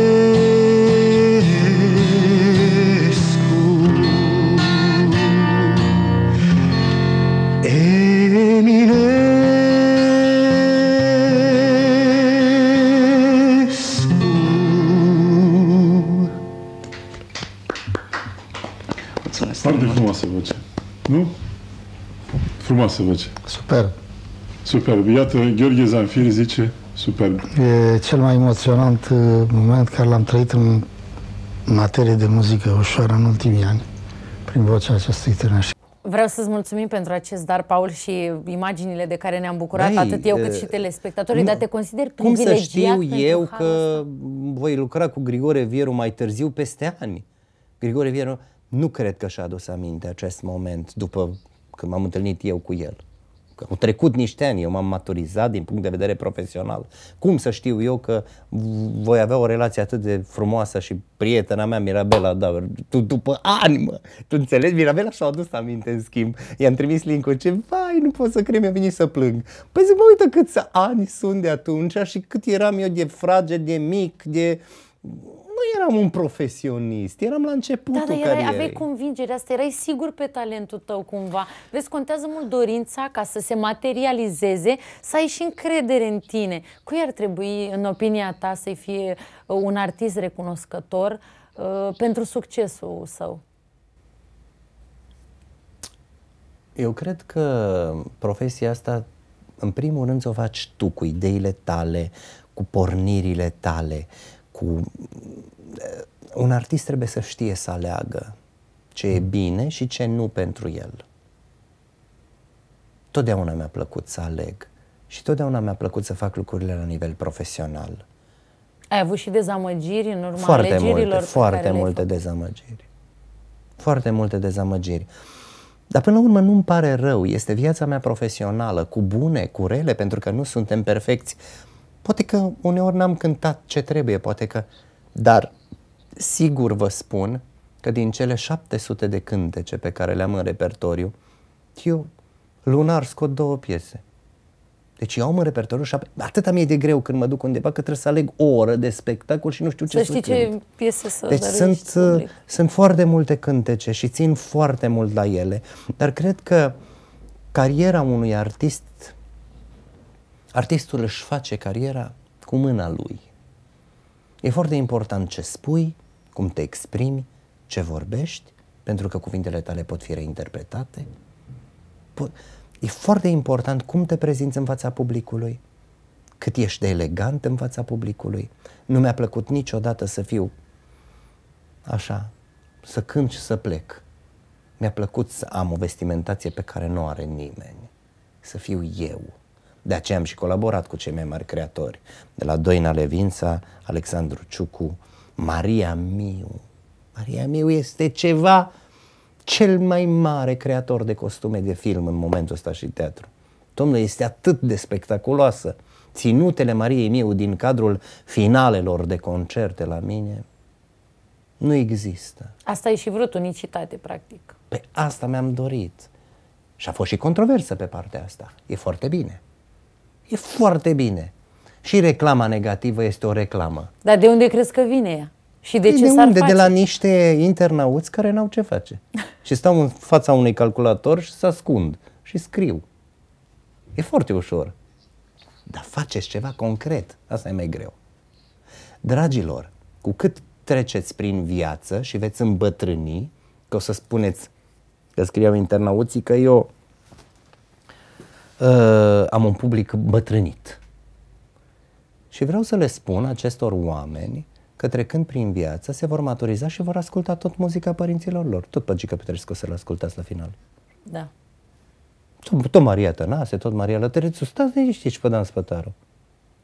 Foarte frumoasă voce. Nu? Frumoasă voce. Super. Superb. Iată, Gheorghe Zanfir zice superb. E cel mai emoționant uh, moment care l-am trăit în materie de muzică ușoară în ultimii ani, prin vocea acestui tânăr. Vreau să-ți mulțumim pentru acest dar, Paul, și imaginile de care ne-am bucurat, Băi, atât eu cât și telespectatorii, dar te consider Cum să știu eu că asta? voi lucra cu Grigore Vieru mai târziu, peste ani? Grigore Vieru nu cred că și-a adus aminte acest moment după când m-am întâlnit eu cu el. Că au trecut niște ani, eu m-am maturizat din punct de vedere profesional. Cum să știu eu că voi avea o relație atât de frumoasă și prietena mea, Mirabela da, tu după ani, mă, tu înțelegi? Mirabela și-a adus aminte, în schimb. I-am trimis link ce, vai, nu pot să cred, mi-a venit să plâng. Păi zic, mă, uite câți ani sunt de atunci și cât eram eu de fraged, de mic, de nu eram un profesionist, eram la începutul da, dar erai, carierei. aveai convingerea asta, erai sigur pe talentul tău cumva. Vezi, contează mult dorința ca să se materializeze, să ai și încredere în tine. Cui ar trebui, în opinia ta, să-i fie uh, un artist recunoscător uh, pentru succesul său? Eu cred că profesia asta, în primul rând, o faci tu cu ideile tale, cu pornirile tale, cu... Un artist trebuie să știe să aleagă ce e bine și ce nu pentru el. Totdeauna mi-a plăcut să aleg și totdeauna mi-a plăcut să fac lucrurile la nivel profesional. Ai avut și dezamăgiri în urma foarte alegerilor? Multe, foarte multe dezamăgiri. Foarte multe dezamăgiri. Dar până la urmă nu-mi pare rău, este viața mea profesională, cu bune, cu rele, pentru că nu suntem perfecți Poate că uneori n-am cântat ce trebuie, poate că... Dar sigur vă spun că din cele 700 de cântece pe care le-am în repertoriu, eu lunar scot două piese. Deci eu am în repertoriu și atâta mi-e de greu când mă duc undeva că trebuie să aleg o oră de spectacol și nu știu ce să, să știi cânt. ce piese să Deci sunt, uh, sunt foarte multe cântece și țin foarte mult la ele, dar cred că cariera unui artist Artistul își face cariera cu mâna lui. E foarte important ce spui, cum te exprimi, ce vorbești, pentru că cuvintele tale pot fi reinterpretate. E foarte important cum te prezinți în fața publicului, cât ești de elegant în fața publicului. Nu mi-a plăcut niciodată să fiu așa, să cânt și să plec. Mi-a plăcut să am o vestimentație pe care nu o are nimeni, să fiu eu. De aceea am și colaborat cu cei mai mari creatori, de la Doina Levința, Alexandru Ciucu, Maria Miu. Maria Miu este ceva cel mai mare creator de costume de film în momentul ăsta și teatru. Domnule, este atât de spectaculoasă. Ținutele Mariei Miu din cadrul finalelor de concerte la mine nu există. Asta e și vrut unicitate, practic. Pe asta mi-am dorit. Și a fost și controversă pe partea asta. E foarte bine. E foarte bine. Și reclama negativă este o reclamă. Dar de unde crezi că vine ea? Și de, de păi ce de unde? Face? De la niște internauți care n-au ce face. și stau în fața unui calculator și se ascund și scriu. E foarte ușor. Dar faceți ceva concret. Asta e mai greu. Dragilor, cu cât treceți prin viață și veți îmbătrâni, că o să spuneți că scriau internauții că eu uh, am un public bătrânit. Și vreau să le spun acestor oameni că trecând prin viață se vor maturiza și vor asculta tot muzica părinților lor. Tot pe Gica Petrescu să-l ascultați la final. Da. Tot, tot Maria Tănase, tot Maria Lătărețu, stați liniștiți pe Dan Spătaru.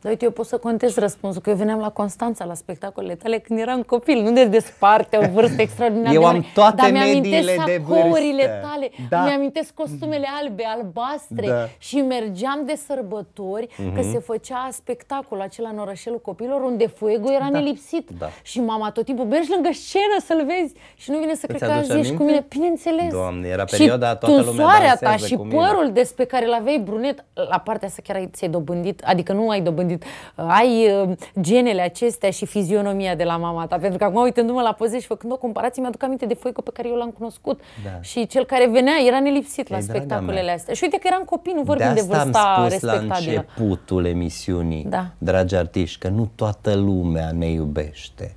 Dar uite, eu pot să contez răspunsul, că eu veneam la Constanța, la spectacolele tale, când eram copil. Nu de desparte, o vârstă extraordinară. Eu am toate dar mi-amintesc sacourile tale, da. mi-amintesc costumele albe, albastre da. și mergeam de sărbători, mm-hmm. că mhm. se făcea spectacolul acela în orășelul copilor, unde Fuego era da. nelipsit. Da. Și mama tot timpul, mergi lângă scenă să-l vezi și nu vine să cred că azi ești cu mine. Bineînțeles. Doamne, era perioada, și toată lumea ta și părul mine. despre care l aveai brunet, la partea asta chiar ai, ți-ai dobândit, adică nu ai dobândit Uh, ai uh, genele acestea și fizionomia de la mama ta. Pentru că acum, uitându-mă la poze și făcând o comparație, mi-aduc aminte de foică pe care eu l-am cunoscut. Da. Și cel care venea era nelipsit la spectacolele astea. Și uite că eram copii, nu vorbim de, de vârsta am spus la începutul emisiunii, da. dragi artiști, că nu toată lumea ne iubește.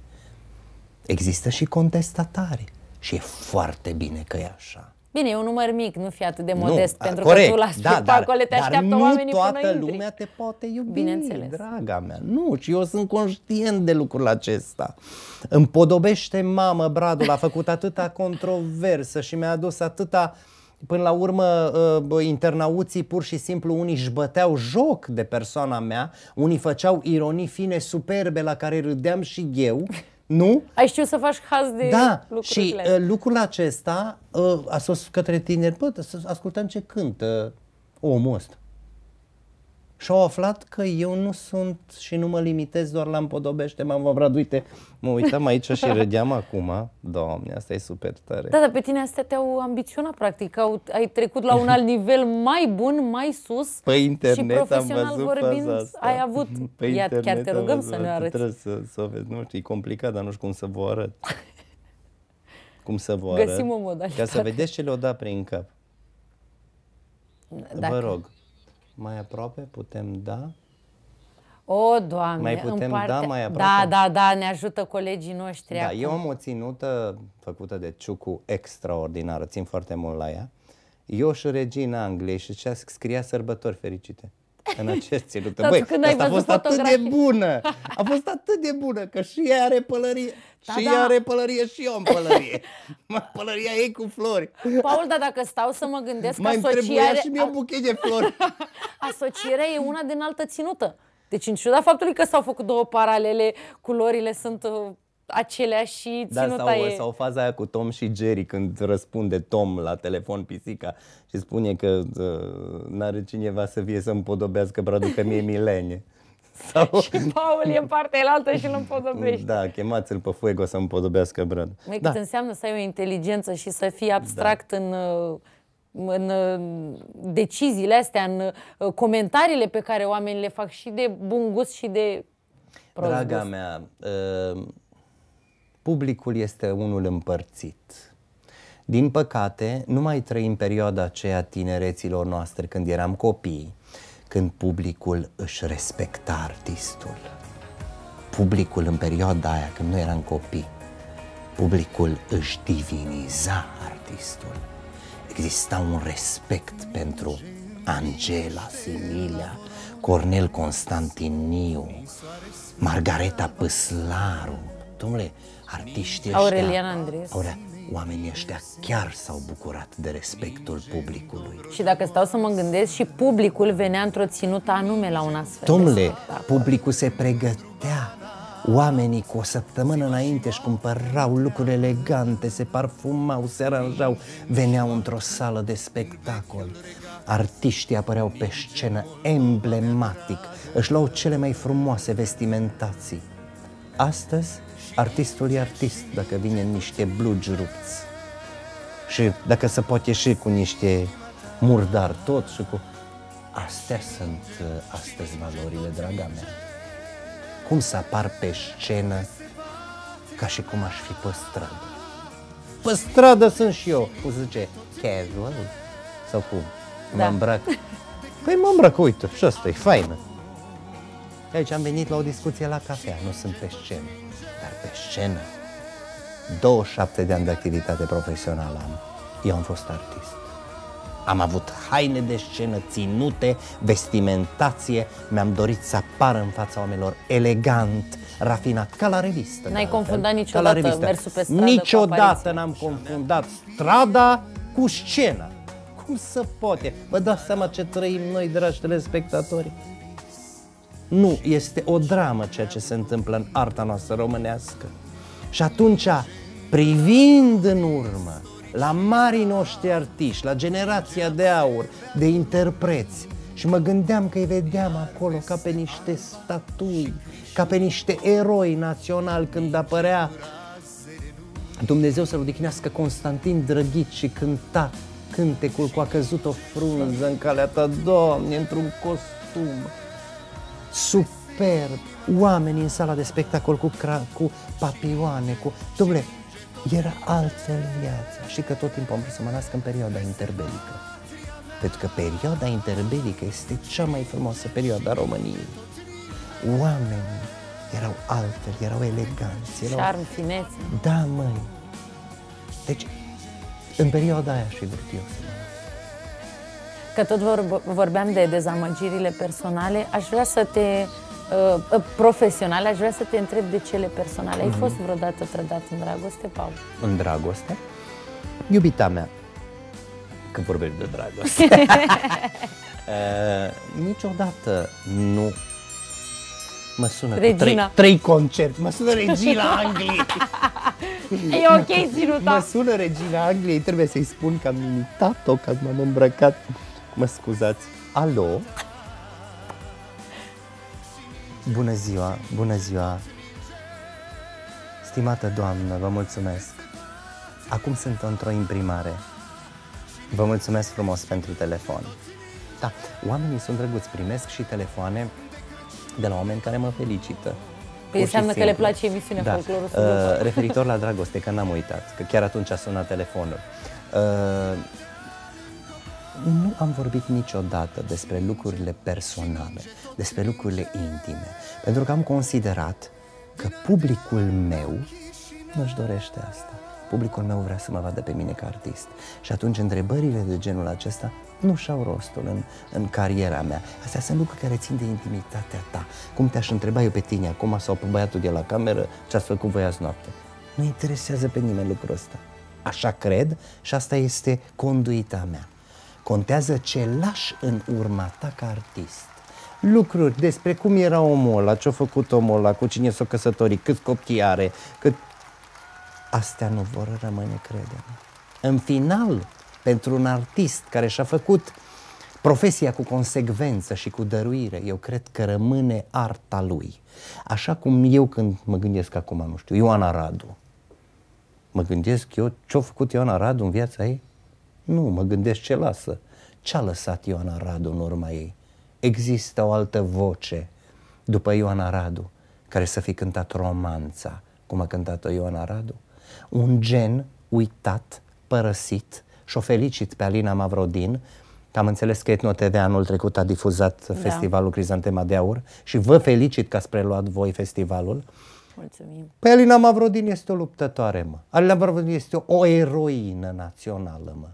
Există și contestatari. Și e foarte bine că e așa. Bine, e un număr mic, nu fi atât de modest, nu, pentru corect, că tu la spectacole da, dar, te așteaptă oamenii până oamenii toată lumea intri. te poate iubi, Bineînțeles. draga mea. Nu, și eu sunt conștient de lucrul acesta. Împodobește mamă, Bradul a făcut atâta controversă și mi-a adus atâta... Până la urmă, ă, internauții pur și simplu unii își băteau joc de persoana mea, unii făceau ironii fine superbe la care râdeam și eu, nu? Ai știut să faci haz de da, lucrurile. și uh, lucrul acesta uh, a fost către tineri, bă, să ascultăm ce cântă omul ăsta și-au aflat că eu nu sunt și nu mă limitez doar la împodobește, m-am văbrat, uite, mă uitam aici și râdeam acum, doamne, asta e super tare. Da, dar pe tine astea te-au ambiționat practic, au, ai trecut la un alt nivel mai bun, mai sus pe internet și profesional am văzut vorbind asta. ai avut, pe internet. chiar te rugăm să ne arăți. Trebuie să, să vezi, nu știu, e complicat, dar nu știu cum să vă arăt. cum să vă arăt. Găsim o modalitate. Ca să vedeți ce le-o dat prin cap. Dacă... Vă rog. Mai aproape putem da? O, Doamne! Mai putem da partea... da mai aproape? Da, da, da, ne ajută colegii noștri da, acum. Eu am o ținută făcută de ciucu extraordinară, țin foarte mult la ea. Eu și regina Angliei și scria sărbători fericite în acest ținut. Băi, când asta a fost fotografii. atât de bună, a fost atât de bună, că și ea are pălărie, da, și da. ea are pălărie și eu am pălărie. pălăria ei cu flori. Paul, dar dacă stau să mă gândesc, Mai asocierea... și mie un buchet de flori. asocierea e una din altă ținută. Deci, în ciuda faptului că s-au făcut două paralele, culorile sunt uh, aceleași și da, ținuta sau, e... sau faza aia cu Tom și Jerry când răspunde Tom la telefon pisica și spune că uh, n-are cineva să vie să împodobească Bradu că mie milenie. Sau... și Paul e în partea elaltă și nu podobește. Da, chemați-l pe Fuego să podobească brad. Mai da. cât înseamnă să ai o inteligență și să fii abstract da. în ă, în ă, deciziile astea, în comentariile pe care oamenii le fac și de bun gust și de prost Draga gust. mea, publicul este unul împărțit. Din păcate, nu mai trăim perioada aceea tinereților noastre când eram copii, când publicul își respecta artistul. Publicul în perioada aia, când noi eram copii, publicul își diviniza artistul. Exista un respect pentru Angela Similia, Cornel Constantiniu, Margareta Păslaru, domnule, artiștii ăștia... Aurelian Andres. Aurea, oamenii ăștia chiar s-au bucurat de respectul publicului. Și dacă stau să mă gândesc, și publicul venea într-o ținută anume la un astfel Domnule, publicul se pregătea Oamenii cu o săptămână înainte își cumpărau lucruri elegante, se parfumau, se aranjau, veneau într-o sală de spectacol. Artiștii apăreau pe scenă emblematic, își luau cele mai frumoase vestimentații. Astăzi, artistul e artist dacă vine niște blugi rupți și dacă se poate și cu niște murdar tot și cu... Astea sunt uh, astăzi valorile, draga mea. Cum să apar pe scenă ca și cum aș fi pe stradă. Pe stradă sunt și eu, cum zice, casual sau cum? Da. Mă îmbrac. Păi mă îmbrac, uite, și asta e faină. Aici am venit la o discuție la cafea, nu sunt pe scenă pe scenă. 27 de ani de activitate profesională am. Eu am fost artist. Am avut haine de scenă, ținute, vestimentație. Mi-am dorit să apar în fața oamenilor elegant, rafinat, ca la revistă. N-ai confundat niciodată ca la revistă. mersul pe stradă Niciodată n-am confundat strada cu scena. Cum se poate? Vă dați seama ce trăim noi, dragi telespectatori? Nu, este o dramă ceea ce se întâmplă în arta noastră românească. Și atunci, privind în urmă la marii noștri artiști, la generația de aur, de interpreți, și mă gândeam că îi vedeam acolo ca pe niște statui, ca pe niște eroi naționali când apărea Dumnezeu să-l odihnească Constantin Drăghit și cânta cântecul cu a căzut o frunză în calea ta, Doamne, într-un costum superb, oameni în sala de spectacol cu, cu papioane, cu... Dom'le, era altfel viața și că tot timpul am vrut să mă nasc în perioada interbelică. Pentru că perioada interbelică este cea mai frumoasă perioadă a României. Oamenii erau altfel, erau eleganți. Erau... Charm, finețe. Da, măi. Deci, în perioada aia și vrut eu să mă că tot vorbeam de dezamăgirile personale, aș vrea să te uh, uh profesionale, aș vrea să te întreb de cele personale. Ai mm-hmm. fost vreodată trădat în dragoste, Paul? În dragoste? Iubita mea. Când vorbești de dragoste. uh, niciodată nu Mă sună Regina. Trei, trei concert. Mă sună Regina Angliei. e ok, Zinuta. Mă sună Regina Angliei. Trebuie să-i spun că am imitat-o, că m-am îmbrăcat Mă scuzați. Alo? Bună ziua, bună ziua. Stimată doamnă, vă mulțumesc. Acum sunt într-o imprimare. Vă mulțumesc frumos pentru telefon. Da, oamenii sunt drăguți, primesc și telefoane de la oameni care mă felicită. Păi înseamnă că le place emisiunea da. folclorul uh, Referitor la dragoste, că n-am uitat, că chiar atunci a sunat telefonul. Uh, nu am vorbit niciodată despre lucrurile personale, despre lucrurile intime, pentru că am considerat că publicul meu nu-și dorește asta. Publicul meu vrea să mă vadă pe mine ca artist. Și atunci întrebările de genul acesta nu și-au rostul în, în cariera mea. Astea sunt lucruri care țin de intimitatea ta. Cum te-aș întreba eu pe tine acum sau pe băiatul de la cameră ce ați făcut voi azi noapte? Nu interesează pe nimeni lucrul ăsta. Așa cred și asta este conduita mea. Contează ce lași în urma ta ca artist. Lucruri despre cum era omul ăla, ce-a făcut omul ăla, cu cine s-a căsătorit, cât copii are, cât... Astea nu vor rămâne, credem. În final, pentru un artist care și-a făcut profesia cu consecvență și cu dăruire, eu cred că rămâne arta lui. Așa cum eu când mă gândesc acum, nu știu, Ioana Radu, mă gândesc eu ce-a făcut Ioana Radu în viața ei, nu, mă gândesc ce lasă. Ce a lăsat Ioana Radu în urma ei? Există o altă voce după Ioana Radu care să fi cântat romanța, cum a cântat-o Ioana Radu? Un gen uitat, părăsit și o felicit pe Alina Mavrodin Am înțeles că Etno TV anul trecut a difuzat da. festivalul Crizantema de Aur și vă felicit că ați preluat voi festivalul. Mulțumim. Păi Alina Mavrodin este o luptătoare, mă. Alina Mavrodin este o, o eroină națională, mă.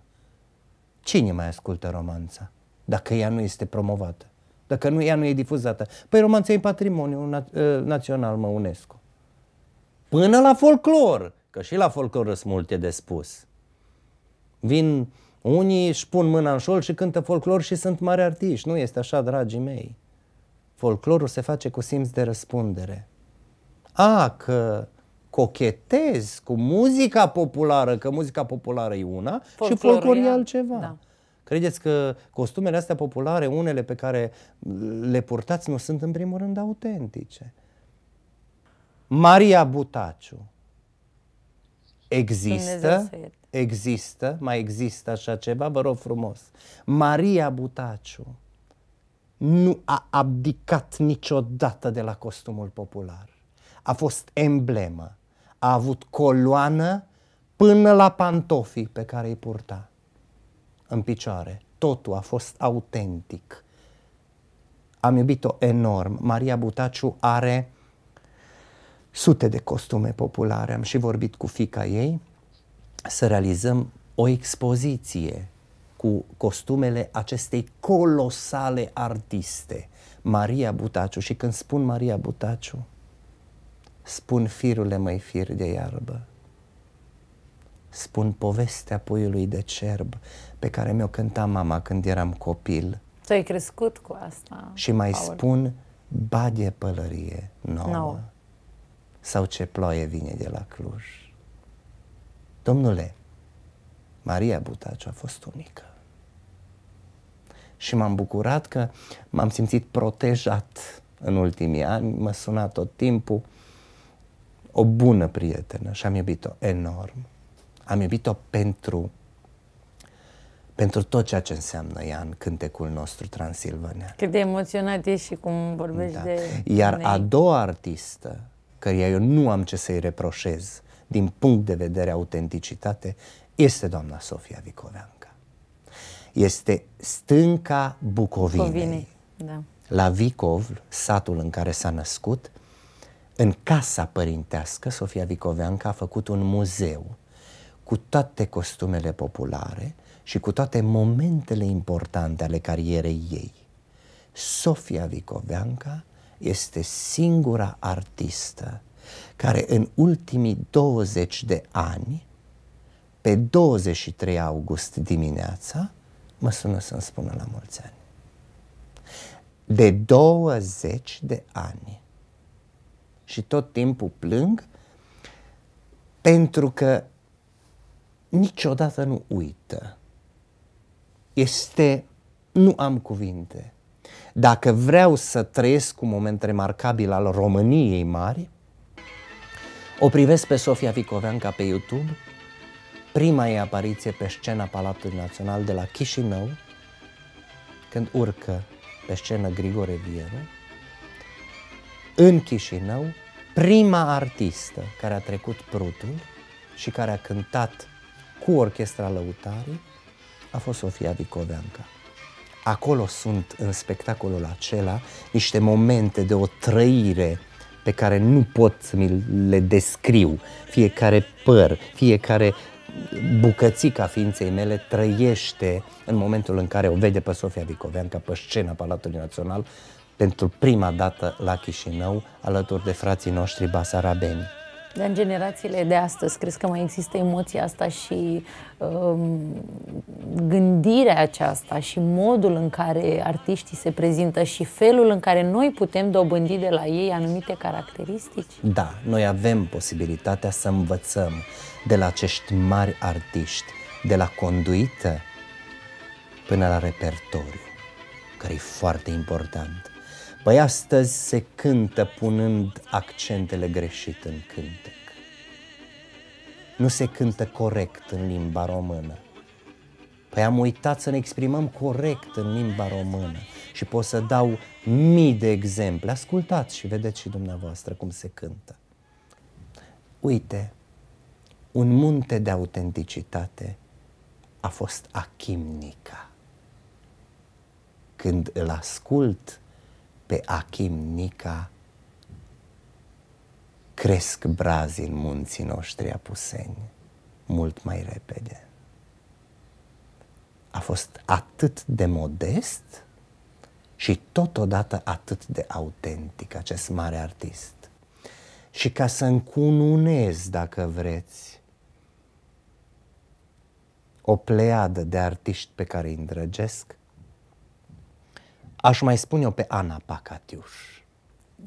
Cine mai ascultă romanța dacă ea nu este promovată? Dacă nu, ea nu e difuzată? Păi romanța e patrimoniu na- ă, național, mă, UNESCO. Până la folclor, că și la folclor sunt multe de spus. Vin unii își pun mâna în șol și cântă folclor și sunt mari artiști. Nu este așa, dragii mei. Folclorul se face cu simț de răspundere. A, că cochetez cu muzica populară, că muzica populară e una folclor, și folclor e altceva. Da. Credeți că costumele astea populare, unele pe care le purtați, nu sunt în primul rând autentice? Maria Butaciu. Există? Există? Mai există așa ceva? Vă rog frumos. Maria Butaciu nu a abdicat niciodată de la costumul popular. A fost emblemă a avut coloană până la pantofii pe care îi purta în picioare. Totul a fost autentic. Am iubit-o enorm. Maria Butaciu are sute de costume populare. Am și vorbit cu fica ei să realizăm o expoziție cu costumele acestei colosale artiste, Maria Butaciu. Și când spun Maria Butaciu, Spun firule mai fir de iarbă. Spun povestea puiului de cerb pe care mi-o cânta mama când eram copil. Tu ai crescut cu asta. Și mai Paul. spun badie pălărie nouă. No. Sau ce ploaie vine de la Cluj. Domnule, Maria Butaciu a fost unică. Și m-am bucurat că m-am simțit protejat în ultimii ani, mă suna tot timpul o bună prietenă și am iubit-o enorm. Am iubit-o pentru, pentru tot ceea ce înseamnă ea în cântecul nostru transilvanean. Cât de emoționat ești și cum vorbești da. de... Iar a doua artistă, căreia eu nu am ce să-i reproșez din punct de vedere autenticitate, este doamna Sofia Vicoveanca. Este stânca Bucovinei. Bucovine. da. La Vicov, satul în care s-a născut, în casa părintească, Sofia Vicoveanca a făcut un muzeu cu toate costumele populare și cu toate momentele importante ale carierei ei. Sofia Vicoveanca este singura artistă care în ultimii 20 de ani, pe 23 august dimineața, mă sună să-mi spună la mulți ani. De 20 de ani și tot timpul plâng pentru că niciodată nu uită. Este, nu am cuvinte. Dacă vreau să trăiesc un moment remarcabil al României mari, o privesc pe Sofia Vicoveanca pe YouTube, prima ei apariție pe scena Palatului Național de la Chișinău, când urcă pe scenă Grigore Vieru, în Chișinău, prima artistă care a trecut prutul și care a cântat cu orchestra lăutarii a fost Sofia Vicoveanca. Acolo sunt în spectacolul acela niște momente de o trăire pe care nu pot să mi le descriu. Fiecare păr, fiecare bucățica ființei mele trăiește în momentul în care o vede pe Sofia Vicoveanca pe scena Palatului Național pentru prima dată la Chișinău, alături de frații noștri basarabeni. Dar în generațiile de astăzi, crezi că mai există emoția asta și um, gândirea aceasta și modul în care artiștii se prezintă și felul în care noi putem dobândi de la ei anumite caracteristici? Da, noi avem posibilitatea să învățăm de la acești mari artiști, de la conduită până la repertoriu, care e foarte important. Păi astăzi se cântă punând accentele greșit în cântec. Nu se cântă corect în limba română. Păi am uitat să ne exprimăm corect în limba română și pot să dau mii de exemple. Ascultați și vedeți și dumneavoastră cum se cântă. Uite, un munte de autenticitate a fost Achimnica. Când îl ascult, pe Achim Nica, cresc brazi în munții noștri apuseni mult mai repede. A fost atât de modest și totodată atât de autentic acest mare artist. Și ca să încununez, dacă vreți, o pleiadă de artiști pe care îi îndrăgesc, Aș mai spune eu pe Ana Pacatiuș.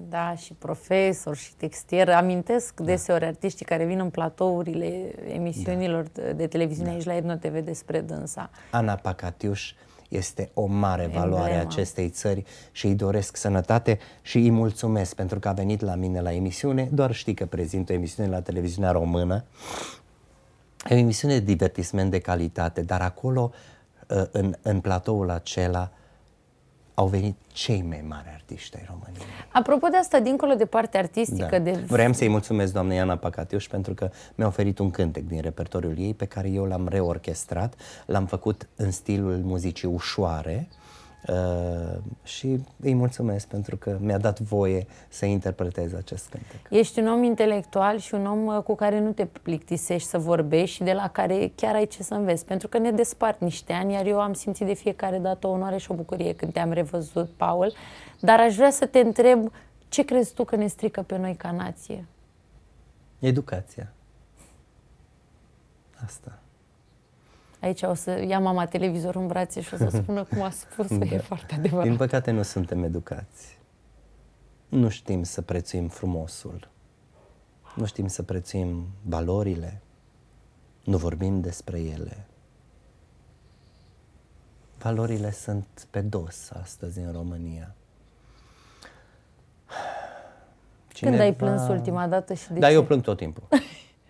Da, și profesor și textier. Amintesc da. deseori artiștii care vin în platourile emisiunilor da. de televiziune da. aici la Edno TV despre dânsa. Ana Pacatiuș este o mare Emblema. valoare a acestei țări și îi doresc sănătate și îi mulțumesc pentru că a venit la mine la emisiune. Doar știi că prezint o emisiune la televiziunea română. E o emisiune de divertisment de calitate, dar acolo, uh, în, în platoul acela, au venit cei mai mari artiști ai României. Apropo de asta, dincolo de partea artistică... Da. De... Vreau să-i mulțumesc doamnei Iana Pacatiuș pentru că mi-a oferit un cântec din repertoriul ei pe care eu l-am reorchestrat, l-am făcut în stilul muzicii ușoare, Uh, și îi mulțumesc pentru că mi-a dat voie să interpretez acest cântec. Ești un om intelectual și un om uh, cu care nu te plictisești să vorbești și de la care chiar ai ce să înveți, pentru că ne despart niște ani, iar eu am simțit de fiecare dată o onoare și o bucurie când te-am revăzut, Paul, dar aș vrea să te întreb ce crezi tu că ne strică pe noi ca nație? Educația. Asta. Aici o să ia mama televizorul în brațe și o să spună cum a spus, da. e foarte adevărat. Din păcate nu suntem educați. Nu știm să prețuim frumosul. Nu știm să prețuim valorile. Nu vorbim despre ele. Valorile sunt pe dos astăzi în România. Cineva... Când ai plâns ultima dată și de Da, ce? eu plâng tot timpul.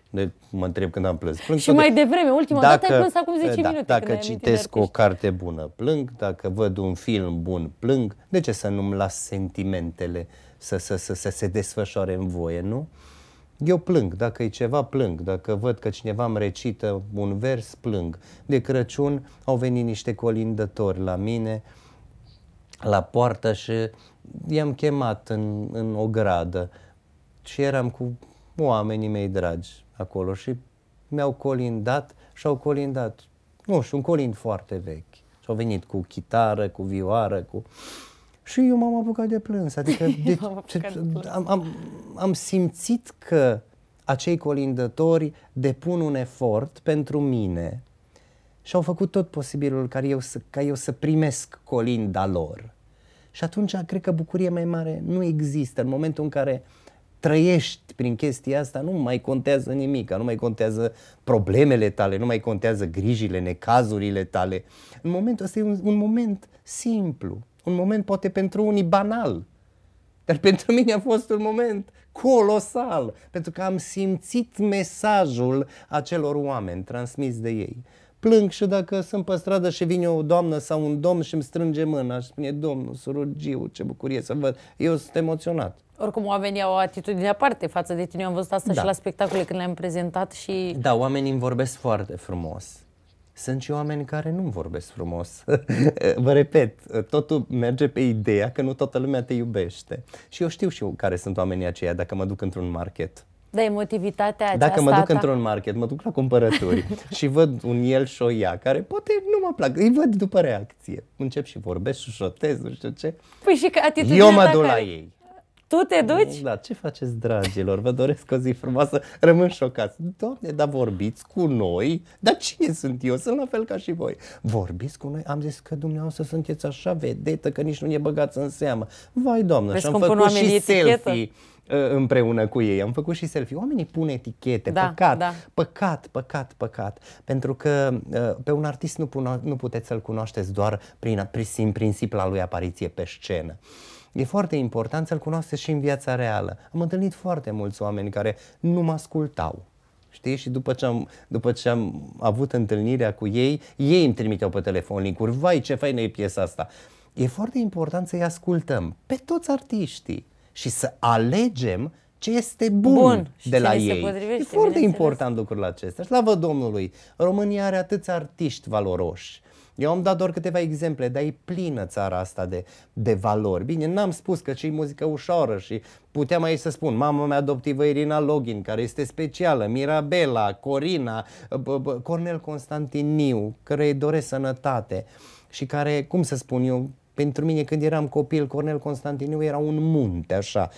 de mă întreb când am plâns. plâng și tot mai de... devreme, ultima dacă, dată ai plâns acum 10 da, minute. Dacă citesc o carte bună, plâng. Dacă văd un film bun, plâng. De ce să nu-mi las sentimentele să, să, să, să se desfășoare în voie, nu? Eu plâng, dacă e ceva, plâng. Dacă văd că cineva îmi recită un vers, plâng. De Crăciun au venit niște colindători la mine, la poartă și i-am chemat în, în o gradă și eram cu oamenii mei dragi acolo și mi-au colindat și au colindat, nu știu, un colind foarte vechi. Și au venit cu chitară, cu vioară, cu... Și eu m-am apucat de plâns. Adică de, de, am, am, am simțit că acei colindători depun un efort pentru mine și au făcut tot posibilul ca eu să, ca eu să primesc colinda lor. Și atunci cred că bucurie mai mare nu există. În momentul în care uh, trăiești prin chestia asta, nu mai contează nimic, nu mai contează problemele tale, nu mai contează grijile, necazurile tale. În momentul ăsta e un, un moment simplu, un moment poate pentru unii banal, dar pentru mine a fost un moment colosal, pentru că am simțit mesajul acelor oameni transmis de ei. Plâng și dacă sunt pe stradă și vine o doamnă sau un domn și îmi strânge mâna și spune, domnul, surugiu, ce bucurie să văd, eu sunt emoționat. Oricum, oamenii au o atitudine aparte față de tine. Eu am văzut asta da. și la spectacole când le-am prezentat și... Da, oamenii îmi vorbesc foarte frumos. Sunt și oameni care nu vorbesc frumos. Vă repet, totul merge pe ideea că nu toată lumea te iubește. Și eu știu și eu care sunt oamenii aceia dacă mă duc într-un market. Da, emotivitatea aceasta... Dacă mă duc ta... într-un market, mă duc la cumpărături și văd un el și o ea care poate nu mă plac, îi văd după reacție. Încep și vorbesc, șușotez, nu știu ce. Păi și că atitudinea Eu mă duc care... la ei. Tu te mm, duci? Da, ce faceți, dragilor? Vă doresc o zi frumoasă. Rămân șocați. Doamne, dar vorbiți cu noi? Dar cine sunt eu? Sunt la fel ca și voi. Vorbiți cu noi? Am zis că dumneavoastră sunteți așa vedetă că nici nu ne băgați în seamă. Vai, doamnă, și am făcut și etichetă? selfie uh, împreună cu ei. Am făcut și selfie. Oamenii pun etichete. Da, păcat, da. păcat, păcat, păcat. Pentru că uh, pe un artist nu, pun, nu puteți să-l cunoașteți doar prin, prin, prin simpla lui apariție pe scenă. E foarte important să-L cunoaște și în viața reală. Am întâlnit foarte mulți oameni care nu mă ascultau. Știi? Și după ce, am, după ce am avut întâlnirea cu ei, ei îmi trimiteau pe telefon link-uri. Vai, ce faină e piesa asta! E foarte important să-i ascultăm pe toți artiștii și să alegem ce este bun, bun de la ei. E foarte important lucrul acesta. Slavă Domnului! România are atâți artiști valoroși eu am dat doar câteva exemple, dar e plină țara asta de, de valori. Bine, n-am spus că și muzică ușoară și puteam aici să spun mama mea adoptivă Irina Login, care este specială, Mirabela, Corina, Cornel Constantiniu, care îi doresc sănătate și care, cum să spun eu, pentru mine când eram copil, Cornel Constantiniu era un munte, așa.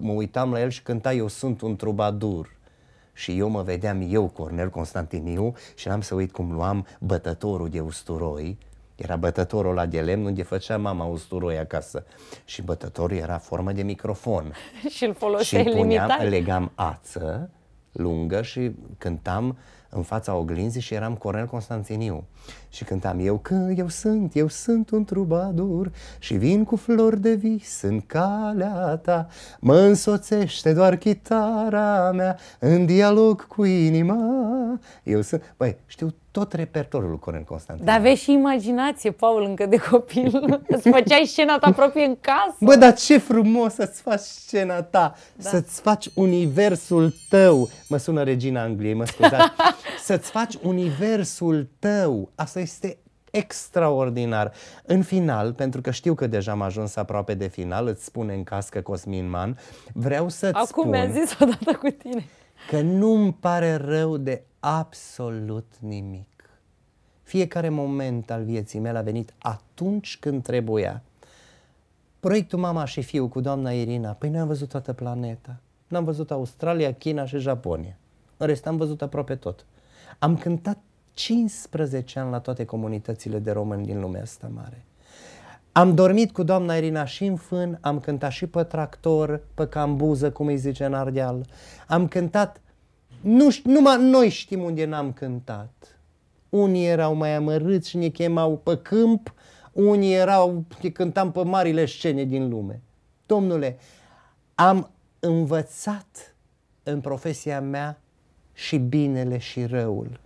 Mă uitam la el și cânta Eu sunt un trubadur și eu mă vedeam eu, Cornel Constantiniu, și am să uit cum luam bătătorul de usturoi, era bătătorul la de lemn unde făcea mama usturoi acasă. Și bătătorul era formă de microfon. și îl foloseai și puneam, legam ață lungă și cântam uh, în fața oglinzii și eram Cornel Constantiniu. Și cântam eu că eu sunt, eu sunt un trubadur și vin cu flori de vis în calea ta. Mă însoțește doar chitara mea în dialog cu inima. Eu sunt... Băi, știu tot repertoriul Cornel Constantin. Dar aveai și imaginație, Paul, încă de copil. îți făceai scena ta proprie în casă. Bă, dar ce frumos să-ți faci scena ta, da. să-ți faci universul tău. Mă sună Regina Angliei, mă scuzați. să-ți faci universul tău. Asta este extraordinar. În final, pentru că știu că deja am ajuns aproape de final, îți spune în cască Cosmin Man, vreau să-ți Acum spun... Acum mi-a zis odată cu tine. Că nu-mi pare rău de absolut nimic. Fiecare moment al vieții mele a venit atunci când trebuia. Proiectul Mama și Fiu cu doamna Irina, păi noi am văzut toată planeta. N-am văzut Australia, China și Japonia. În rest am văzut aproape tot. Am cântat 15 ani la toate comunitățile de români din lumea asta mare. Am dormit cu doamna Irina și în fân, am cântat și pe tractor, pe cambuză, cum îi zice în Ardeal. Am cântat nu, numai noi știm unde n-am cântat. Unii erau mai amărâți și ne chemau pe câmp, unii erau, ne cântam pe marile scene din lume. Domnule, am învățat în profesia mea și binele și răul.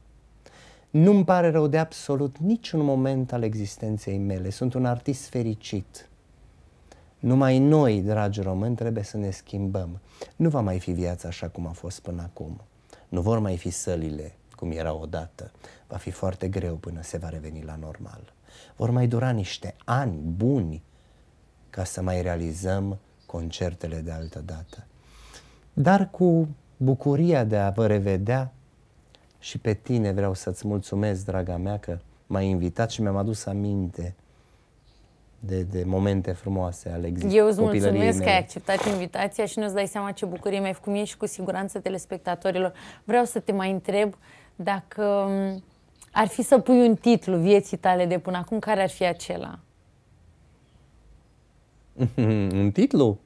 Nu-mi pare rău de absolut niciun moment al existenței mele. Sunt un artist fericit. Numai noi, dragi români, trebuie să ne schimbăm. Nu va mai fi viața așa cum a fost până acum. Nu vor mai fi sălile cum era odată. Va fi foarte greu până se va reveni la normal. Vor mai dura niște ani buni ca să mai realizăm concertele de altă dată. Dar cu bucuria de a vă revedea și pe tine vreau să-ți mulțumesc, draga mea, că m-ai invitat și mi-am adus aminte de, de momente frumoase ale existenței. Eu îți mulțumesc că ai acceptat invitația și nu-ți dai seama ce bucurie mi-ai făcut mie și cu siguranță telespectatorilor. Vreau să te mai întreb dacă um, ar fi să pui un titlu vieții tale de până acum, care ar fi acela? un titlu?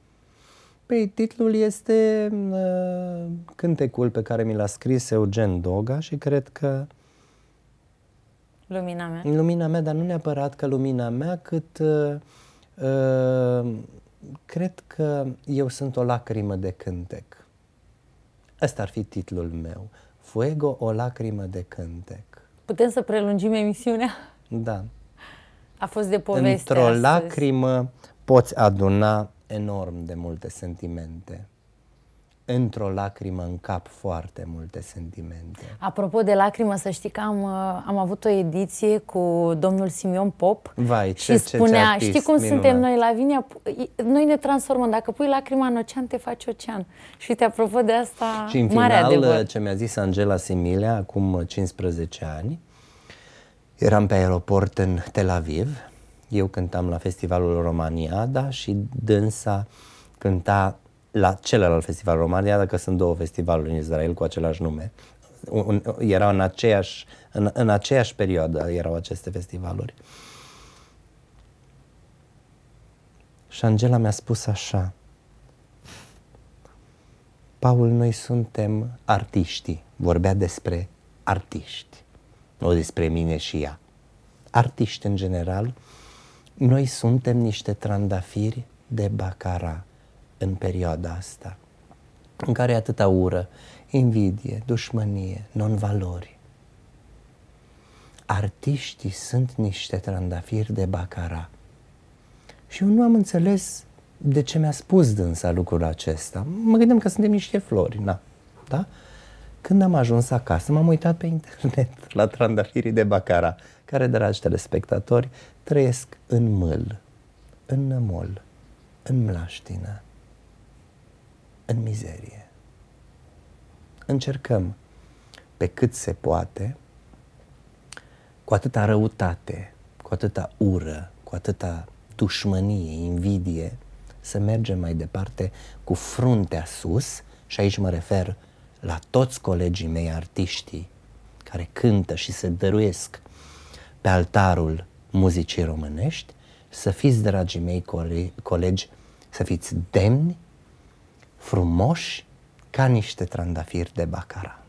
Păi titlul este uh, cântecul pe care mi l-a scris Eugen Doga și cred că Lumina mea. Lumina mea, dar nu neapărat că lumina mea, cât uh, uh, cred că eu sunt o lacrimă de cântec. Ăsta ar fi titlul meu. Fuego, o lacrimă de cântec. Putem să prelungim emisiunea? Da. A fost de poveste Într-o astăzi. lacrimă poți aduna enorm de multe sentimente într-o lacrimă în cap foarte multe sentimente. Apropo de lacrimă, să știi că am, uh, am avut o ediție cu domnul Simion Pop Vai, ce, și spunea, ce, ce artist, știi cum minunat. suntem noi la Vinia? Noi ne transformăm, dacă pui lacrima în ocean, te faci ocean. Și te apropo de asta, Și în mare final, adevăr. Uh, ce mi-a zis Angela Similea acum 15 uh, ani, eram pe aeroport în Tel Aviv, eu cântam la festivalul Romaniada și dânsa cânta la celălalt festival România, dacă sunt două festivaluri în Israel cu același nume. Un, un, era în aceeași, în, în aceeași perioadă erau aceste festivaluri. Și Angela mi-a spus așa, Paul, noi suntem artiștii. Vorbea despre artiști, nu despre mine și ea. Artiști în general, noi suntem niște trandafiri de bacara în perioada asta, în care e atâta ură, invidie, dușmănie, non-valori. Artiștii sunt niște trandafiri de bacara. Și eu nu am înțeles de ce mi-a spus dânsa lucrul acesta. Mă gândeam că suntem niște flori, na, da? Când am ajuns acasă, m-am uitat pe internet la trandafirii de bacara, care, dragi telespectatori, trăiesc în mâl, în nămol, în mlaștină în mizerie. Încercăm pe cât se poate, cu atâta răutate, cu atâta ură, cu atâta dușmănie, invidie, să mergem mai departe cu fruntea sus și aici mă refer la toți colegii mei artiștii care cântă și se dăruiesc pe altarul muzicii românești, să fiți, dragii mei colegi, să fiți demni frumoși ca niște trandafiri de bacara.